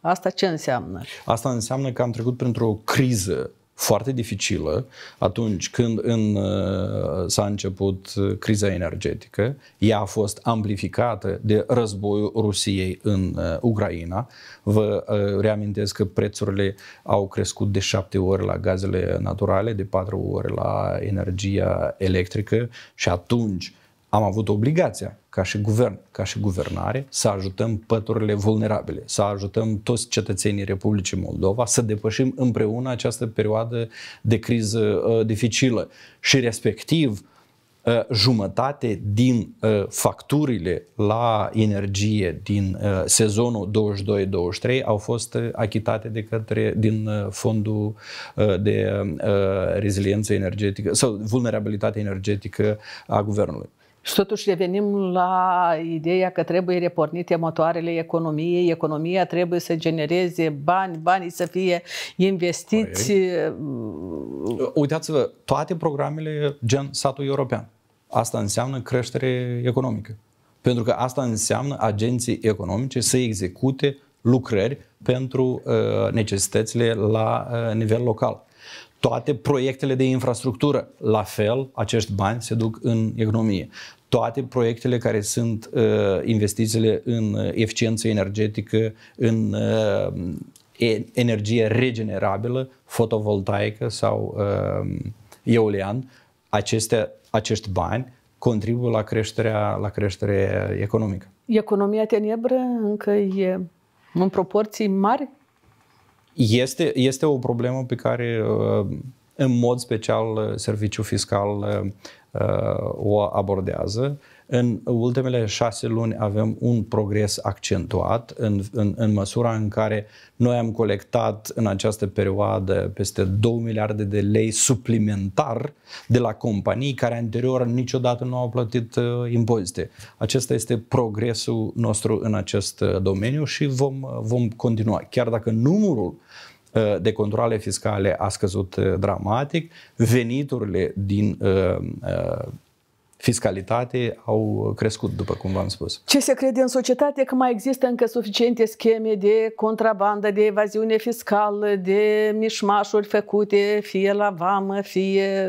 A: Asta ce înseamnă?
B: Asta înseamnă că am trecut printr-o criză foarte dificilă atunci când în, uh, s-a început uh, criza energetică. Ea a fost amplificată de războiul Rusiei în uh, Ucraina. Vă reamintesc că prețurile au crescut de șapte ori la gazele naturale, de patru ori la energia electrică și atunci am avut obligația, ca și guvern, ca și guvernare, să ajutăm păturile vulnerabile, să ajutăm toți cetățenii Republicii Moldova să depășim împreună această perioadă de criză uh, dificilă și respectiv uh, jumătate din uh, facturile la energie din uh, sezonul 22-23 au fost uh, achitate de către din uh, fondul uh, de uh, reziliență energetică sau vulnerabilitate energetică a guvernului.
A: Și totuși revenim la ideea că trebuie repornite motoarele economiei. Economia trebuie să genereze bani, banii să fie investiți.
B: Păi, uh, uh. Uitați-vă, toate programele gen satul european. Asta înseamnă creștere economică. Pentru că asta înseamnă agenții economice să execute lucrări pentru uh, necesitățile la uh, nivel local. Toate proiectele de infrastructură, la fel, acești bani se duc în economie. Toate proiectele care sunt uh, investițiile în uh, eficiență energetică, în uh, energie regenerabilă, fotovoltaică sau uh, eolian, aceste, acești bani contribuie la creșterea, la creșterea economică.
A: Economia tenebră încă e în proporții mari?
B: Este, este o problemă pe care, uh, în mod special, uh, serviciul fiscal uh, o abordează. În ultimele șase luni avem un progres accentuat în, în, în măsura în care noi am colectat în această perioadă peste 2 miliarde de lei suplimentar de la companii care anterior niciodată nu au plătit uh, impozite. Acesta este progresul nostru în acest uh, domeniu și vom, uh, vom continua. Chiar dacă numărul uh, de controle fiscale a scăzut dramatic, veniturile din fiscalitate au crescut, după cum v-am spus.
A: Ce se crede în societate că mai există încă suficiente scheme de contrabandă, de evaziune fiscală, de mișmașuri făcute, fie la vamă, fie...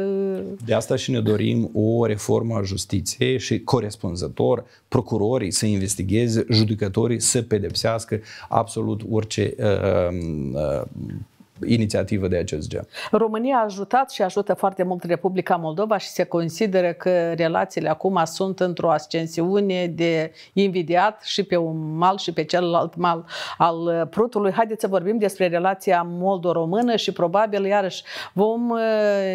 B: De asta și ne dorim o reformă a justiției și corespunzător procurorii să investigheze, judecătorii să pedepsească absolut orice uh, uh, inițiativă de acest gen.
A: România a ajutat și ajută foarte mult Republica Moldova și se consideră că relațiile acum sunt într-o ascensiune de invidiat și pe un mal și pe celălalt mal al Prutului. Haideți să vorbim despre relația moldo-română și probabil iarăși vom uh,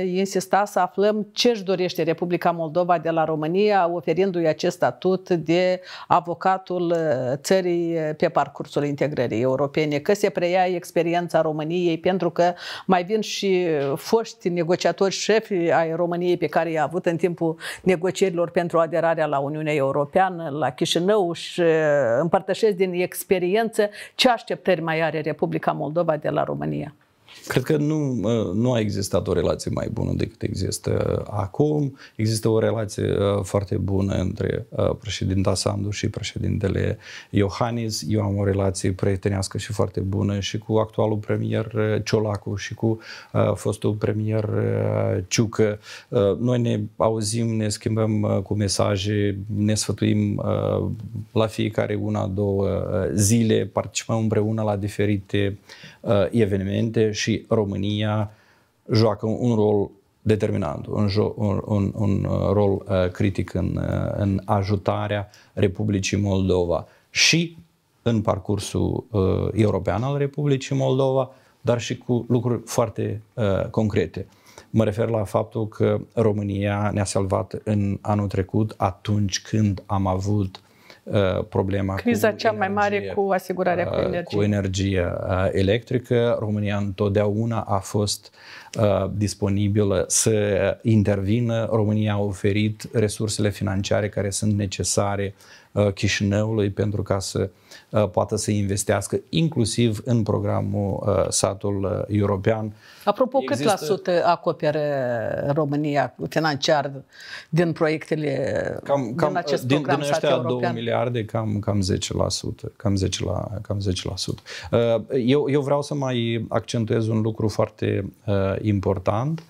A: insista să aflăm ce își dorește Republica Moldova de la România oferindu-i acest statut de avocatul uh, țării uh, pe parcursul integrării europene, că se preia experiența României pe pentru că mai vin și foști negociatori șefi ai României pe care i-a avut în timpul negocierilor pentru aderarea la Uniunea Europeană, la Chișinău și împărtășesc din experiență ce așteptări mai are Republica Moldova de la România.
B: Cred că nu, nu a existat o relație mai bună decât există acum. Există o relație uh, foarte bună între uh, președinta Sandu și președintele Iohannis. Eu am o relație prietenească și foarte bună și cu actualul premier uh, Ciolacu și cu fostul premier Ciucă. Noi ne auzim, ne schimbăm cu mesaje, ne sfătuim la fiecare una, două zile, participăm împreună la diferite Uh, evenimente și România joacă un rol determinant, un, jo- un, un, un uh, rol uh, critic în, uh, în ajutarea Republicii Moldova și în parcursul uh, european al Republicii Moldova, dar și cu lucruri foarte uh, concrete. Mă refer la faptul că România ne-a salvat în anul trecut atunci când am avut Uh, problema Criza
A: cu cea mai mare cu asigurarea cu energie. Uh, cu
B: energie uh, electrică. România întotdeauna a fost disponibilă să intervină. România a oferit resursele financiare care sunt necesare Chișinăului pentru ca să uh, Uh, poată să investească, inclusiv în programul uh, satul uh, european.
A: Apropo, Există... cât la sută acopere România financiar din proiectele cam, cam, din acest din, program din ăștia european? 2
B: miliarde, cam, cam 10%. Cam 10%, la, cam 10%. Eu, eu vreau să mai accentuez un lucru foarte important.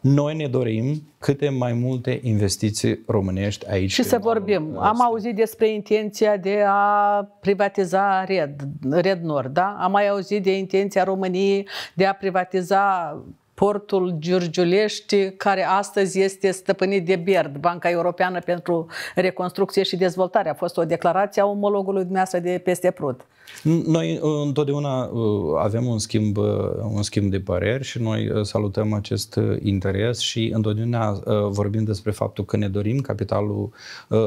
B: Noi ne dorim câte mai multe investiții românești aici. Și să vorbim.
A: Noastră. Am auzit despre intenția de a privatiza Red, Red Nord, da? Am mai auzit de intenția României de a privatiza portul Giurgiulești, care astăzi este stăpânit de BERD, Banca Europeană pentru Reconstrucție și Dezvoltare. A fost o declarație a omologului dumneavoastră de peste Prut.
B: Noi uh, întotdeauna uh, avem un schimb, uh, un schimb de păreri și noi salutăm acest interes și întotdeauna vorbim despre faptul că ne dorim capitalul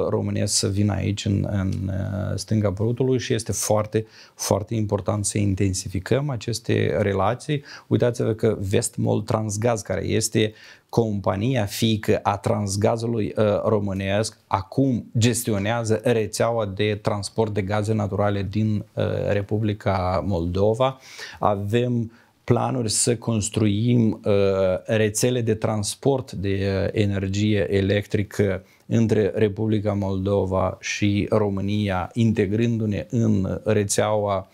B: românesc să vină aici în, în stânga Prutului și este foarte, foarte important să intensificăm aceste relații. Uitați-vă că Vestmol Transgaz, care este compania fică a transgazului uh, românesc acum gestionează rețeaua de transport de gaze naturale din uh, Republica Moldova. Avem planuri să construim uh, rețele de transport de energie electrică între Republica Moldova și România, integrându-ne în rețeaua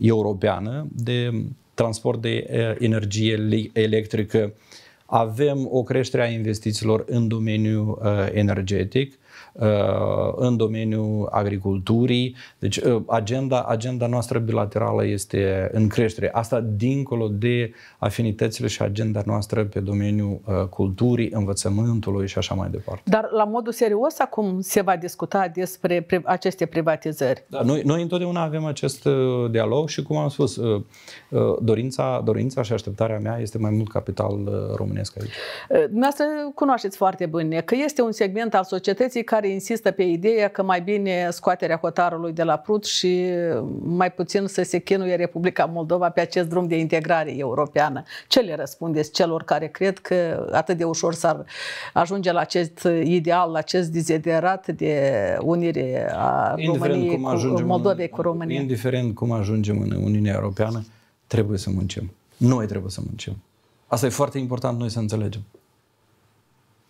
B: europeană de transport de energie electrică. Avem o creștere a investițiilor în domeniul uh, energetic, uh, în domeniul agriculturii. Deci uh, agenda, agenda noastră bilaterală este în creștere. Asta dincolo de afinitățile și agenda noastră pe domeniul culturii, învățământului și așa mai departe.
A: Dar la modul serios acum se va discuta despre aceste privatizări?
B: Da, noi, noi întotdeauna avem acest dialog și cum am spus, Uh, dorința, dorința și așteptarea mea este mai mult capital uh, românesc aici.
A: Uh, dumneavoastră cunoașteți foarte bine că este un segment al societății care insistă pe ideea că mai bine scoaterea hotarului de la Prut și mai puțin să se chinuie Republica Moldova pe acest drum de integrare europeană. Ce le răspundeți celor care cred că atât de ușor s-ar ajunge la acest ideal, la acest dezederat de unire a indiferent României, cu, cu, Moldovei cu România?
B: Indiferent cum ajungem în Uniunea Europeană, trebuie să muncim. Noi trebuie să muncim. Asta e foarte important noi să înțelegem.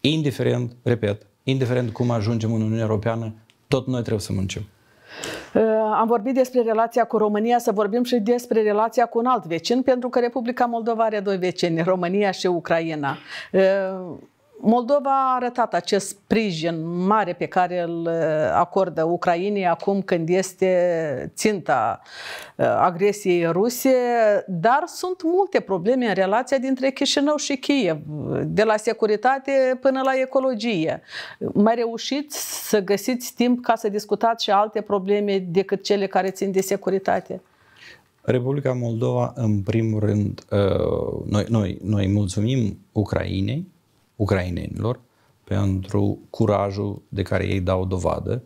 B: Indiferent, repet, indiferent cum ajungem în Uniunea Europeană, tot noi trebuie să muncim.
A: Uh, am vorbit despre relația cu România, să vorbim și despre relația cu un alt vecin, pentru că Republica Moldova are doi vecini, România și Ucraina. Uh, Moldova a arătat acest sprijin mare pe care îl uh, acordă Ucrainei acum când este ținta uh, agresiei ruse, dar sunt multe probleme în relația dintre Chișinău și Kiev, de la securitate până la ecologie. Mai reușiți să găsiți timp ca să discutați și alte probleme decât cele care țin de securitate?
B: Republica Moldova, în primul rând, uh, noi, noi, noi mulțumim Ucrainei ucrainenilor, pentru curajul de care ei dau dovadă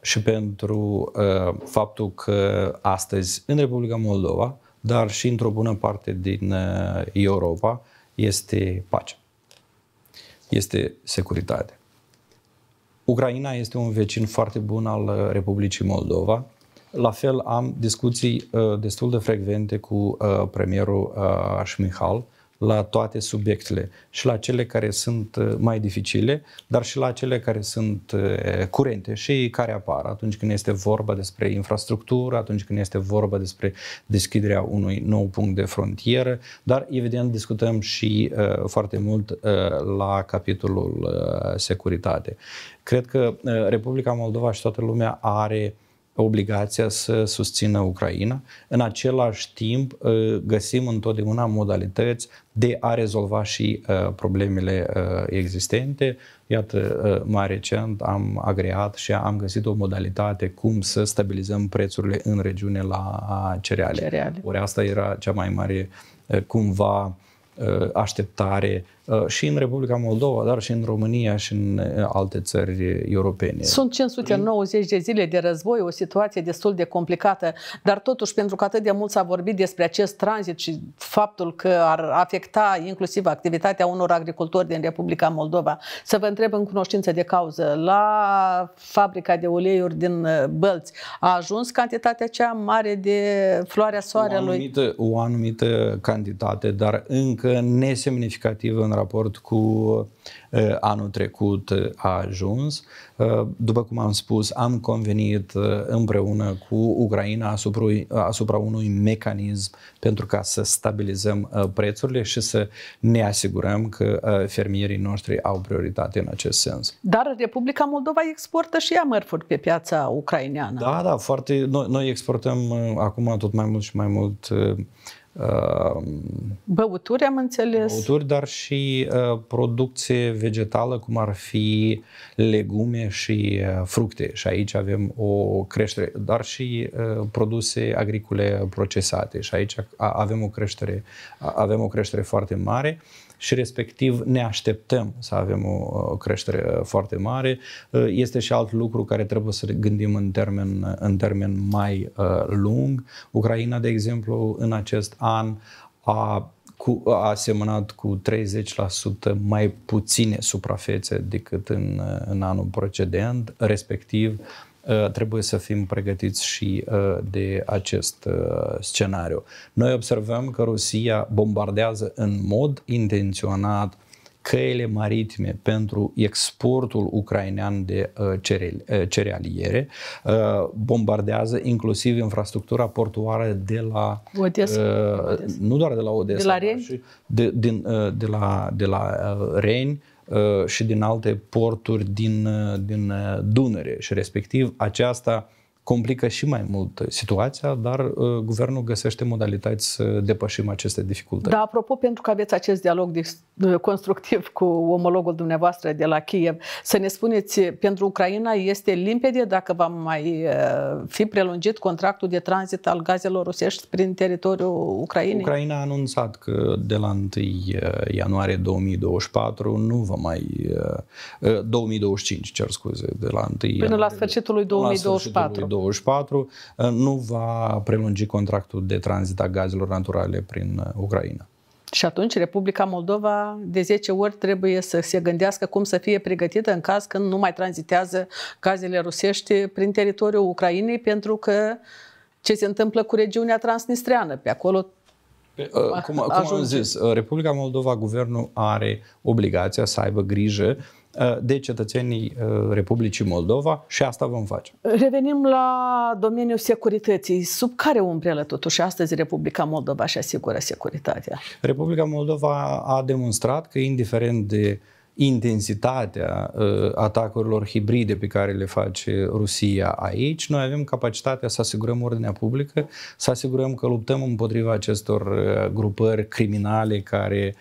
B: și pentru uh, faptul că astăzi în Republica Moldova, dar și într-o bună parte din uh, Europa, este pace, este securitate. Ucraina este un vecin foarte bun al uh, Republicii Moldova. La fel am discuții uh, destul de frecvente cu uh, premierul uh, Șmihal, la toate subiectele și la cele care sunt uh, mai dificile, dar și la cele care sunt uh, curente și care apar atunci când este vorba despre infrastructură, atunci când este vorba despre deschiderea unui nou punct de frontieră, dar evident discutăm și uh, foarte mult uh, la capitolul uh, securitate. Cred că uh, Republica Moldova și toată lumea are uh, obligația să susțină Ucraina. În același timp, uh, găsim întotdeauna modalități de a rezolva și uh, problemele uh, existente. Iată, mai recent am agreat și am găsit o modalitate cum să stabilizăm prețurile în regiune la cereale. cereale. Ori asta era cea mai mare, cumva, așteptare Uh, și în Republica Moldova, dar și în România și în uh, alte țări europene. Sunt
A: 590 de zile de război, o situație destul de complicată, dar totuși pentru că atât de mult s-a vorbit despre acest tranzit și faptul că ar afecta inclusiv activitatea unor agricultori din Republica Moldova, să vă întreb în cunoștință de cauză, la fabrica de uleiuri din uh, Bălți a ajuns cantitatea cea mare de floarea soarelui? O
B: anumită, o anumită cantitate, dar încă nesemnificativă în raport cu anul trecut a ajuns. După cum am spus, am convenit împreună cu Ucraina asupra, unui mecanism pentru ca să stabilizăm prețurile și să ne asigurăm că fermierii noștri au prioritate în acest sens.
A: Dar Republica Moldova exportă și ea mărfuri pe piața ucraineană. Da,
B: da, foarte. Noi, noi exportăm acum tot mai mult și mai mult
A: Băuturi, am înțeles. Băuturi,
B: dar și uh, producție vegetală, cum ar fi legume și uh, fructe. Și aici avem o creștere, dar și uh, produse agricole procesate. Și aici avem o creștere, avem o creștere foarte mare. Uh, și respectiv ne așteptăm să avem o, creștere uh, foarte mare. Uh, este și alt lucru care trebuie să gândim în termen, uh, în termen mai lung. Ucraina, de exemplu, în acest an a cu, a semănat cu 30% mai puține suprafețe decât în, în anul precedent, respectiv Uh, trebuie să fim pregătiți și uh, de acest uh, scenariu. Noi observăm că Rusia bombardează în mod intenționat căile maritime pentru exportul ucrainean de cerealiere, bombardează inclusiv infrastructura portoară de la Odessa. nu doar de la Odessa, de la Reni, de, din, de la, de la Reni, Uh, și din alte porturi din, uh, din uh, Dunăre și respectiv aceasta complică și mai mult situația, dar uh, guvernul găsește modalități să depășim aceste
A: dificultăți. Da, apropo, pentru că aveți acest dialog de, de, uh, constructiv cu omologul dumneavoastră de la Kiev, să ne spuneți, pentru Ucraina este limpede dacă va mai uh, fi prelungit contractul de tranzit al gazelor rusești prin teritoriul Ucrainei? Ucraina a
B: anunțat că de la 1 uh, ianuarie 2024 nu va mai... Uh, 2025, uh, cer scuze, de la 1 Până la
A: sfârșitul lui 2024. La sfârșitul lui
B: 2024 uh, nu va prelungi contractul de tranzit a gazelor naturale prin uh, Ucraina.
A: Și atunci Republica Moldova de 10 ori trebuie să se gândească cum să fie pregătită în caz când nu mai tranzitează gazele rusești prin teritoriul Ucrainei, pentru că ce se întâmplă cu regiunea transnistreană, pe acolo uh, cum, cum am zis,
B: Republica Moldova, guvernul are obligația să aibă grijă Uh, de cetățenii uh, Republicii Moldova și asta vom face.
A: Revenim la domeniul securității. Sub care umbrelă totuși astăzi Republica Moldova și asigură securitatea?
B: Republica Moldova a demonstrat că indiferent de intensitatea uh, atacurilor hibride pe care le face Rusia aici, noi avem capacitatea să asigurăm ordinea publică, să asigurăm că luptăm împotriva acestor uh, grupări criminale care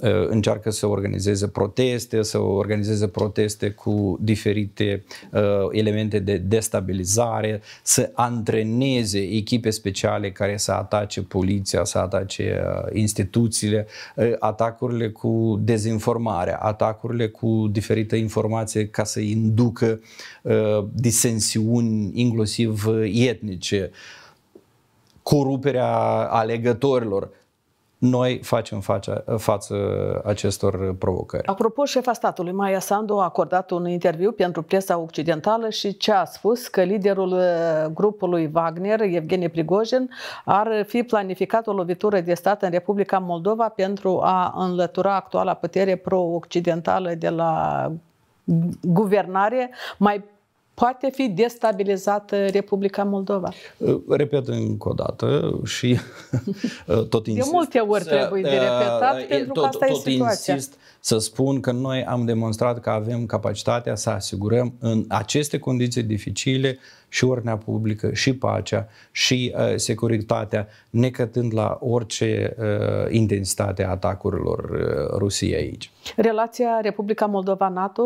B: Uh, încearcă să organizeze proteste, să organizeze proteste cu diferite uh, elemente de destabilizare, să antreneze echipe speciale care să atace poliția, să atace uh, instituțiile, uh, atacurile cu dezinformarea, atacurile cu diferite informații ca să inducă uh, disensiuni inclusiv uh, etnice, coruperea alegătorilor noi facem față, față acestor provocări.
A: Apropo, șefa statului Maia Sandu a acordat un interviu pentru presa occidentală și ce a spus? Că liderul uh, grupului Wagner, Evgenie Prigojin, ar fi planificat o lovitură de stat în Republica Moldova pentru a înlătura actuala putere pro-occidentală de la guvernare mai poate fi destabilizată Republica Moldova.
B: Repet încă o dată și tot insist. De multe
A: ori să, trebuie de ă, repetat uh, pentru tot, că asta tot e situația. Insist
B: să spun că noi am demonstrat că avem capacitatea să asigurăm în aceste condiții dificile și ordinea publică, și pacea, și uh, securitatea, necătând la orice uh, intensitate a atacurilor uh, Rusiei aici.
A: Relația Republica Moldova-NATO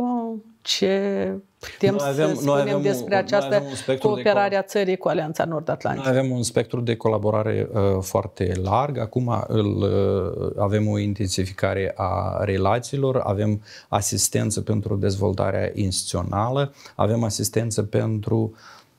A: ce putem noi avem, să spunem noi avem despre un, această cooperare a țării cu Alianța Nord-Atlantică?
B: Noi avem un spectru de colaborare uh, foarte larg. Acum îl, uh, avem o intensificare a relațiilor, avem asistență pentru dezvoltarea instituțională, avem asistență pentru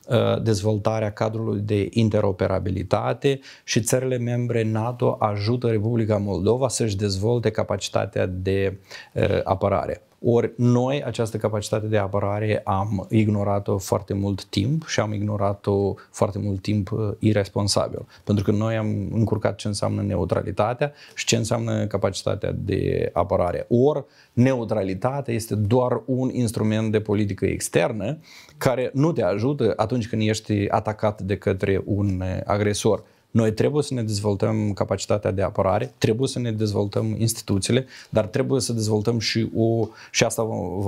B: uh, dezvoltarea cadrului de interoperabilitate și țările membre NATO ajută Republica Moldova să-și dezvolte capacitatea de uh, apărare. Ori noi această capacitate de apărare am ignorat-o foarte mult timp și am ignorat-o foarte mult timp uh, irresponsabil. Pentru că noi am încurcat ce înseamnă neutralitatea și ce înseamnă capacitatea de apărare. Ori neutralitatea este doar un instrument de politică externă care nu te ajută atunci când ești atacat de către un uh, agresor. Noi trebuie să ne dezvoltăm capacitatea de apărare, trebuie să ne dezvoltăm instituțiile, dar trebuie să dezvoltăm și o, și asta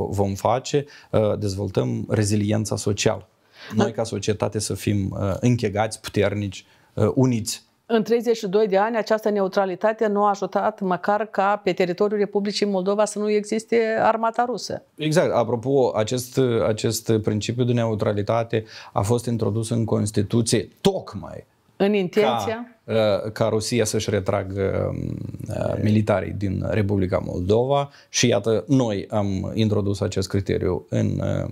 B: vom face, uh, dezvoltăm reziliența socială. Noi ca societate să fim uh, închegați, puternici, uh, uniți
A: în 32 de ani această neutralitate nu a ajutat măcar ca pe teritoriul Republicii Moldova să nu existe armata rusă.
B: Exact. Apropo, acest, acest principiu de neutralitate a fost introdus în Constituție tocmai
A: în intenția?
B: Ca, uh, ca Rusia să-și retragă um, uh, militarii din Republica Moldova și iată, noi am introdus acest criteriu în uh,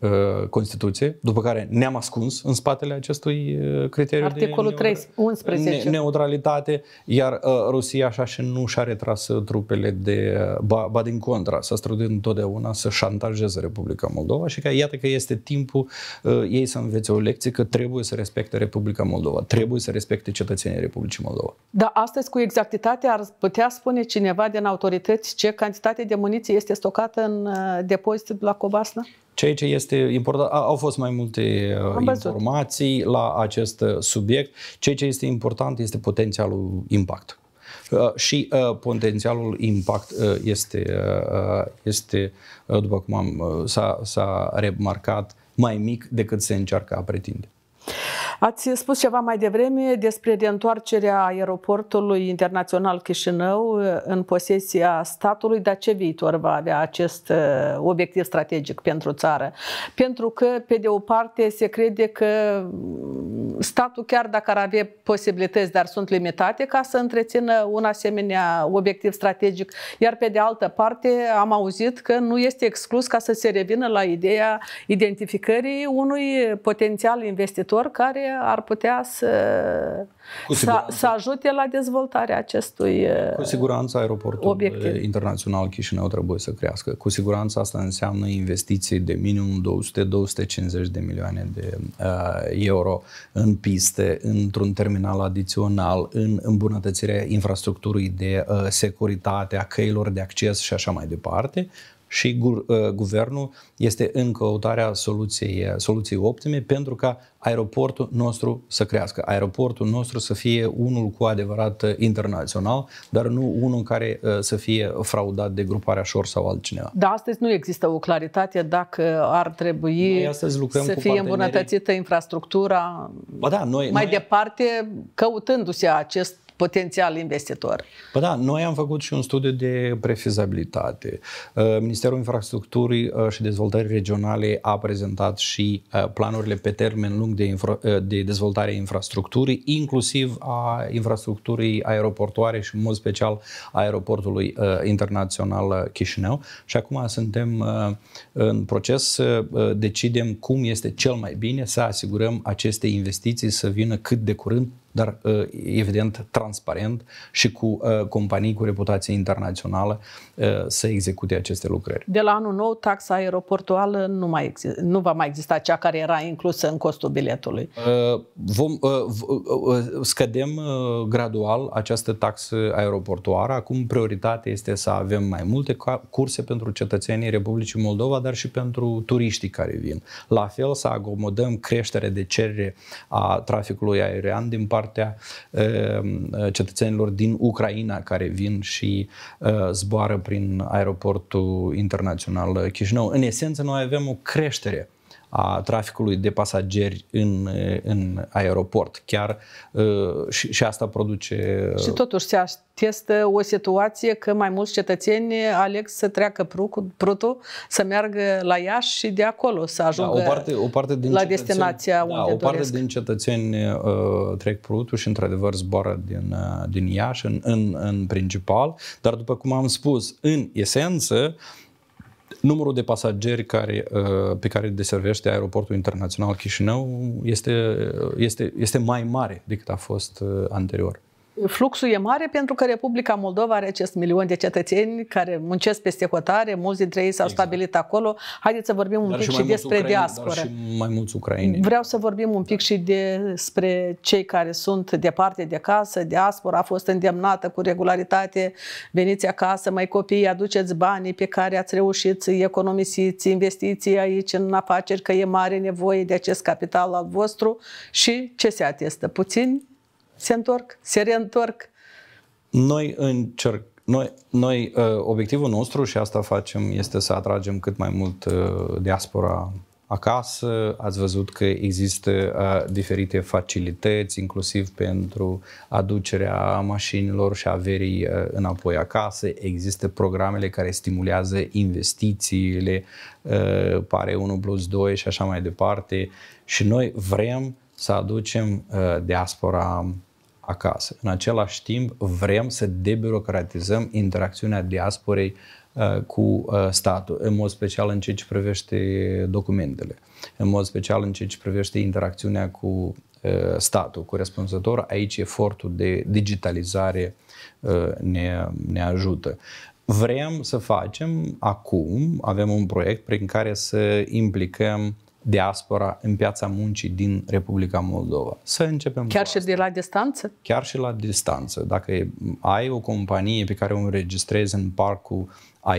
B: Uh, Constituție, după care ne-am ascuns în spatele acestui uh, criteriu Articolul de 3, 11. neutralitate, iar uh, Rusia așa și nu și-a retras trupele de, ba, ba din contra, s-a străduit întotdeauna să șantajeze Republica Moldova și că iată că este timpul uh, ei să învețe o lecție că trebuie să respecte Republica Moldova, trebuie să respecte cetățenii Republicii Moldova.
A: Da, astăzi cu exactitate ar putea spune cineva din autorități ce cantitate de muniție este stocată în depozit la Cobasna?
B: Ceea ce este important, au fost mai multe uh, informații la acest uh, subiect. Ceea ce este important este potențialul impact. Uh, și uh, potențialul impact uh, este, uh, este după cum am, s-a, remarcat, mai mic decât se încearcă a pretinde.
A: Ați spus ceva mai devreme despre reîntoarcerea aeroportului internațional Chișinău uh, în posesia statului, dar ce viitor va avea acest uh, obiectiv strategic pentru țară? Pentru că, pe de o parte, se crede că mm, statul, chiar dacă ar avea posibilități, dar sunt limitate, ca să întrețină un asemenea obiectiv strategic. Iar, pe de altă parte, am auzit că nu este exclus ca să se revină la ideea identificării unui potențial investitor ajutor care ar putea să, să, să ajute la dezvoltarea acestui Cu uh,
B: siguranță aeroportul obiectiv. Uh, internațional Chișinău trebuie să crească. Cu siguranță asta înseamnă investiții de minim 200-250 de milioane de uh, euro în piste, într-un terminal adițional, în îmbunătățirea infrastructurii de uh, securitate, a căilor de acces și așa mai departe și gur, uh, guvernul este în căutarea soluției, uh, soluției optime pentru ca aeroportul nostru să crească, aeroportul nostru să fie unul cu adevărat uh, internațional, dar nu unul care uh, să fie fraudat de gruparea Șor sau altcineva.
A: Da, astăzi nu există o claritate dacă ar trebui să fie fie îmbunătățită infrastructura
B: ba da, noi, mai noi...
A: departe, căutându-se acest potențial investitor.
B: Păi da, noi am făcut și un studiu de prefizabilitate. Uh, Ministerul Infrastructurii uh, și Dezvoltării Regionale a prezentat și uh, planurile pe termen lung de, infra- de dezvoltare a infrastructurii, inclusiv a infrastructurii aeroportoare și în mod special a aeroportului internațional Chișinău. Și acum suntem în proces să decidem cum este cel mai bine să asigurăm aceste investiții să vină cât de curând dar uh, evident transparent și cu uh, companii cu reputație internațională uh, să execute aceste lucrări.
A: De la anul nou, taxa aeroportuală nu, mai exist, nu va mai exista, cea care era inclusă în costul biletului.
B: Vom, scădem gradual această taxă aeroportuară. Acum prioritatea este să avem mai multe curse pentru cetățenii Republicii Moldova, dar și pentru turiștii care vin. La fel, să acomodăm creșterea de cerere a traficului aerian din partea partea ehm, cetățenilor din Ucraina care vin și eh, zboară prin aeroportul internațional Chișinău. În esență, noi avem o creștere a traficului de pasageri în, în aeroport. Chiar ă, și, și asta produce... Ă, și totuși
A: se atestă o situație că mai mulți cetățeni aleg să treacă prutul, să meargă la Iași și de acolo să ajungă da, o parte,
B: o parte din la destinația da, unde da, o parte doresc. din cetățeni uh, trec prutul și într-adevăr zboară din, uh, din Iași în, în, în principal, dar după cum am spus, în esență, uh, Numărul de pasageri care, uh, pe care deservește aeroportul internațional Chișinău este, este, este mai mare decât a fost uh, anterior.
A: Fluxul e mare pentru că Republica Moldova are acest milion de cetățeni care muncesc peste hotare, mulți dintre ei s-au exact. stabilit acolo. Haideți să vorbim un pic și, și despre ucraine, diaspora. Dar și
B: mai mulți ucraini. Vreau
A: să vorbim un pic da. și despre cei care sunt departe de casă. Diaspora a fost îndemnată cu regularitate. Veniți acasă, mai copii, aduceți banii pe care ați reușit să i economisiți, investiții aici în afaceri, că e mare nevoie de acest capital al vostru și ce se atestă? puțin se întorc, se reîntorc.
B: Noi încerc, noi, noi uh, obiectivul nostru și asta facem este să atragem cât mai mult uh, diaspora acasă, ați văzut că există uh, diferite facilități, inclusiv pentru aducerea mașinilor și averii înapoi acasă, există programele care stimulează investițiile, pare 1 plus 2 și așa mai departe și noi vrem să aducem diaspora acasă. În același timp, vrem să debirocratizăm interacțiunea diasporei uh, cu uh, statul, în mod special în ceea ce privește documentele, în mod special în ceea ce privește interacțiunea cu uh, statul cu răspunzător. aici efortul de digitalizare ne, ne ajută. Vrem să facem acum, avem un proiect prin care să implicăm diaspora în piața muncii din Republica Moldova. Să începem
A: Chiar și de la distanță?
B: Chiar și la distanță. Dacă ai o companie pe care o înregistrezi în parcul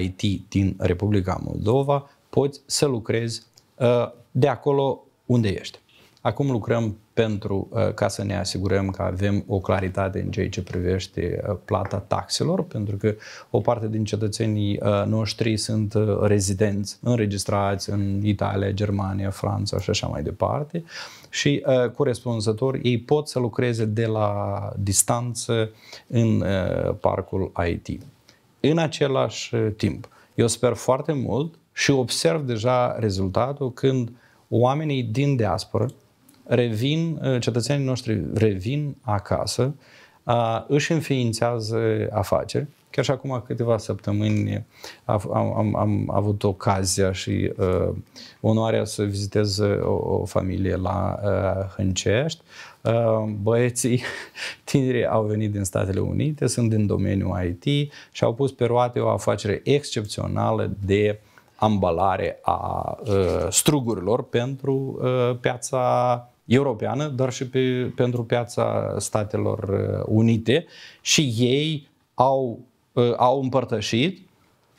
B: IT din Republica Moldova, poți să lucrezi uh, de acolo unde ești. Acum lucrăm pentru uh, ca să ne asigurăm că avem o claritate în ceea ce privește uh, plata taxelor, pentru că o parte din cetățenii uh, noștri sunt rezidenți înregistrați în Italia, Germania, Franța și așa mai departe și uh, corespunzător ei pot să lucreze de la distanță în uh, parcul IT. În același timp, eu sper foarte mult și observ deja rezultatul când oamenii din diaspora revin, uh, cetățenii noștri revin acasă, își înființează afaceri. Chiar și acum câteva săptămâni am, am, am avut ocazia și uh, onoarea să vizitez uh, o, o familie la uh, Hâncești. Uh, băieții tineri au venit din Statele Unite, sunt din domeniul IT și au pus pe roate o afacere excepțională de ambalare a uh, strugurilor pentru uh, piața europeană, dar și pe, pentru piața Statelor uh, Unite și ei au, uh, au împărtășit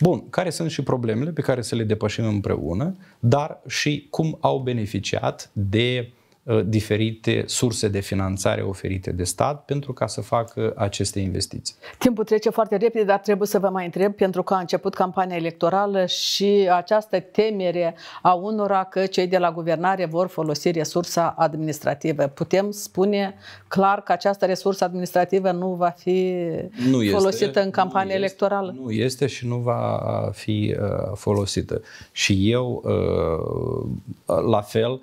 B: Bun, care sunt și problemele pe care să le depășim împreună, dar și cum au beneficiat de Uh, diferite surse de finanțare oferite de stat pentru ca să facă aceste investiții.
A: Timpul trece foarte repede, dar trebuie să vă mai întreb pentru că a început campania electorală și această temere a unora că cei de la guvernare vor folosi resursa administrativă. Putem spune clar că această resursă administrativă nu va fi nu este, folosită în campanie nu este, electorală?
B: Nu este și nu va fi uh, folosită. Și eu, uh, la fel,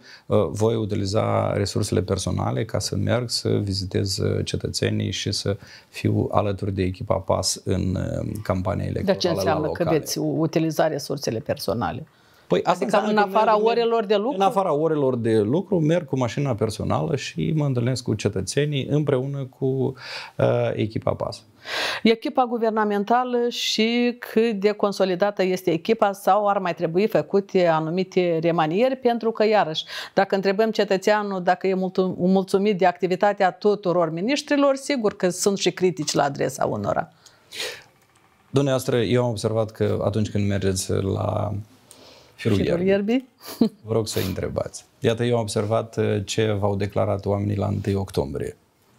B: voi utiliza resursele personale ca să merg să vizitez uh, cetățenii și să fiu alături de echipa PAS în uh, campania electorală Dar ce înseamnă locale. că veți
A: utiliza resursele personale? Păi asta adică în afara merg,
B: orelor de lucru? În afara orelor de lucru merg cu mașina personală și mă întâlnesc cu cetățenii împreună cu uh, echipa PAS.
A: Echipa guvernamentală și cât de consolidată este echipa sau ar mai trebui făcute anumite remanieri pentru că, iarăși, dacă întrebăm cetățeanul dacă e mulțumit de activitatea tuturor miniștrilor, sigur că sunt și critici la adresa unora.
B: Dumneavoastră, eu am observat că atunci când mergeți la Firul, Firul ierbii. ierbii? Vă rog să întrebați. Iată, eu am observat uh, ce v-au declarat oamenii la 1 octombrie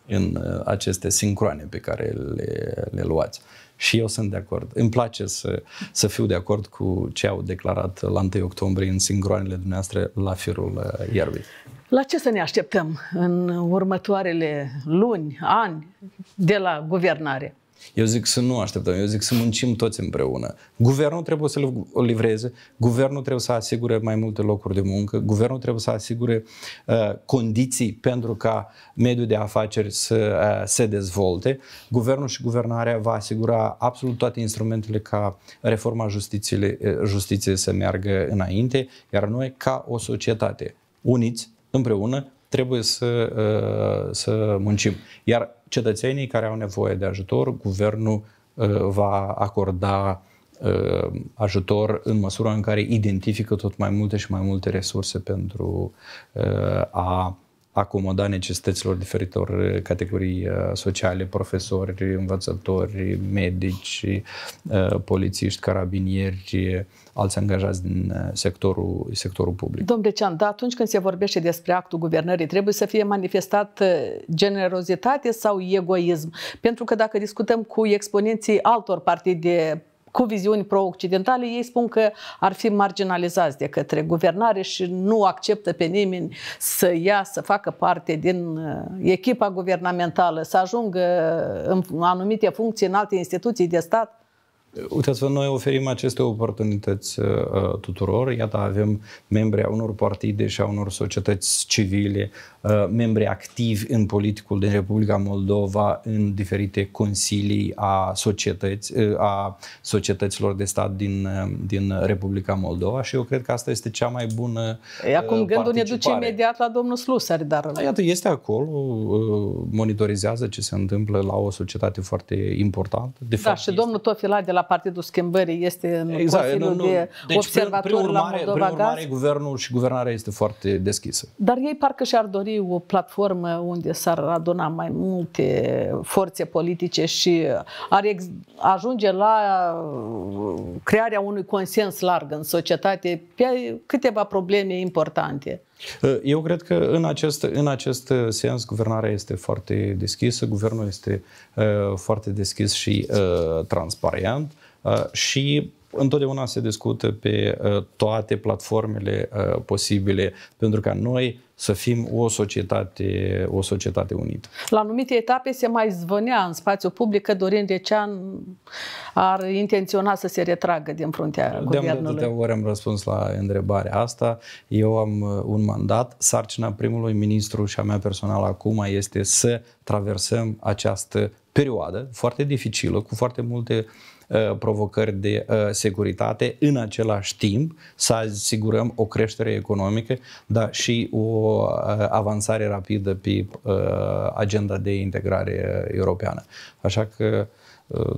B: în uh, aceste sincroane pe care le, le luați. Și eu sunt de acord. Îmi place să, să fiu de acord cu ce au declarat la 1 octombrie în sincroanele dumneavoastră la firul uh, ierbii.
A: La ce să ne așteptăm în următoarele luni, ani de la guvernare?
B: Eu zic să nu așteptăm, eu zic să muncim toți împreună. Guvernul trebuie să o livreze, guvernul trebuie să asigure mai multe locuri de muncă, guvernul trebuie să asigure uh, condiții pentru ca mediul de afaceri să uh, se dezvolte. Guvernul și guvernarea va asigura absolut toate instrumentele ca reforma justiției, uh, justiției să meargă înainte, iar noi, ca o societate, uniți, împreună, trebuie să, uh, să muncim. Iar cetățenii care au nevoie de ajutor, guvernul uh, va acorda uh, ajutor în măsura în care identifică tot mai multe și mai multe resurse pentru uh, a acomoda necesităților diferitor eh, categorii eh, sociale, profesori, învățători, medici, eh, polițiști, carabinieri, alți angajați din sectorul, sectorul public.
A: Domnule Decean, da, atunci când se vorbește despre actul guvernării, trebuie să fie manifestat generozitate sau egoism? Pentru că dacă discutăm cu exponenții altor partide cu viziuni pro-occidentale, ei spun că ar fi marginalizați de către guvernare și nu acceptă pe nimeni să ia, să facă parte din uh, echipa guvernamentală, să ajungă uh, în anumite funcții în alte instituții de stat.
B: Uitați-vă, noi oferim aceste oportunități uh, uh tuturor. Iată, avem membri a unor partide și a unor societăți civile, Uh, membri activi în politicul din Republica Moldova în diferite consilii a, societăți, uh, a societăților de stat din, uh, din Republica Moldova și eu cred că asta este cea mai bună e, Acum gândul ne duce
A: imediat la domnul Slusar, dar... Da, iată,
B: este acolo, monitorizează ce se întâmplă la o societate foarte importantă. De da, fapt,
A: și este... domnul Tofila de la Partidul Schimbării este în exact, nu, nu. de deci, Observator prin, prin urmare, la Moldova prin urmare, Gaz.
B: guvernul și guvernarea este foarte deschisă.
A: Dar ei parcă și-ar dori o platformă unde s-ar aduna mai multe forțe politice și ar ajunge la uh, crearea unui consens larg în societate pe câteva probleme importante.
B: Uh, eu cred că în acest, în acest sens guvernarea este foarte deschisă, guvernul este uh, foarte deschis și uh, transparent uh, și întotdeauna se discută pe uh, toate platformele uh, posibile pentru ca noi să fim o societate, o societate unită.
A: La anumite etape se mai zvânea în spațiu public că Dorin Recean ar intenționa să se retragă din fruntea de guvernului. De atâtea
B: ori am răspuns la întrebarea asta. Eu am uh, un mandat. Sarcina primului ministru și a mea personală acum este să traversăm această perioadă foarte dificilă, cu foarte multe uh, Uh, provocări de uh, securitate, în același timp să asigurăm o creștere economică, dar și o uh, avansare rapidă pe agenda de integrare europeană. Așa că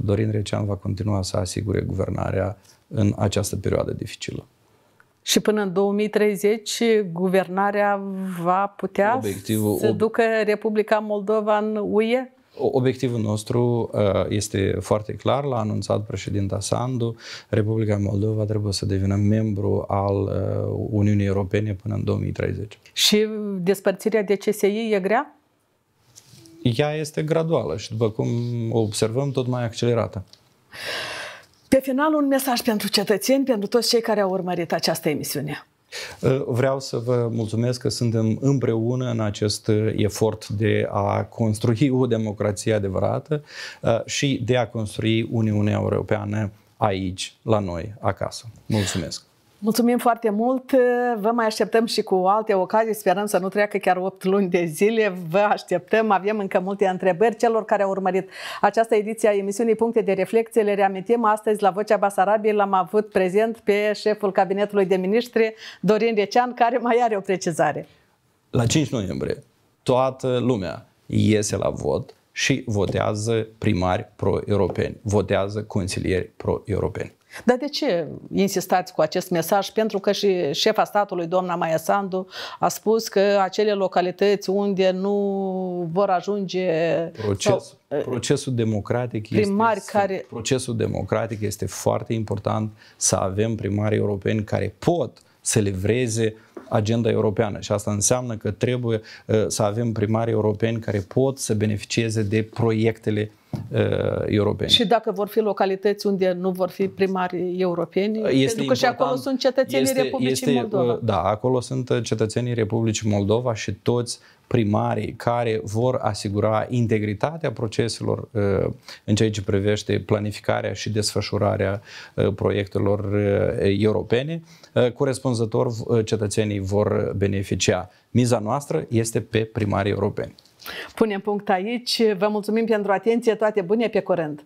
B: Dorin Recean va continua să asigure guvernarea în această perioadă dificilă.
A: Și până în 2030 guvernarea va putea Obiectivul, să ducă Republica Moldova în UE?
B: Obiectivul nostru uh, este foarte clar, l-a anunțat președinta Sandu, Republica Moldova trebuie să devină membru al uh, Uniunii Europene până în 2030.
A: Și despărțirea de CSI e grea?
B: Ea este graduală și, după cum observăm, tot mai accelerată.
A: Pe final, un mesaj pentru cetățeni, pentru toți cei care au urmărit această emisiune.
B: Uh, vreau să vă mulțumesc că suntem împreună în acest uh, efort de a construi o democrație adevărată uh, și de a construi Uniunea Europeană aici, la noi, acasă. Mulțumesc!
A: Mulțumim foarte mult! Vă mai așteptăm și cu alte ocazii. Sperăm să nu treacă chiar 8 luni de zile. Vă așteptăm. Avem încă multe întrebări celor care au urmărit această ediție a emisiunii Puncte de Reflecție. Le reamintim astăzi la Vocea Basarabiei. L-am avut prezent pe șeful Cabinetului de Ministri, Dorin Recean, care mai are o precizare.
B: La 5 noiembrie, toată lumea iese la vot și votează primari pro-europeni, votează consilieri pro-europeni.
A: Dar de ce insistați cu acest mesaj? Pentru că și șefa statului, doamna Maia Sandu, a spus că acele localități unde nu vor ajunge... Procesul,
B: sau, ă, procesul democratic primari este, care... Procesul democratic este foarte important să avem primari europeni care pot să livreze uh, agenda europeană și asta înseamnă că trebuie uh, să avem primari europeni care pot să beneficieze de proiectele uh, europeni. Și
A: dacă vor fi localități unde nu vor fi primari europeni, este pentru că și acolo sunt cetățenii este, Republicii este, Moldova. Uh,
B: da, acolo sunt cetățenii Republicii Moldova și toți primarii care vor asigura integritatea proceselor uh, în ceea ce privește planificarea și desfășurarea uh, proiectelor uh, europene, corespunzător cetățenii vor beneficia. Miza noastră este pe primarii europeni.
A: Punem punct aici. Vă mulțumim pentru atenție. Toate bune, pe curând!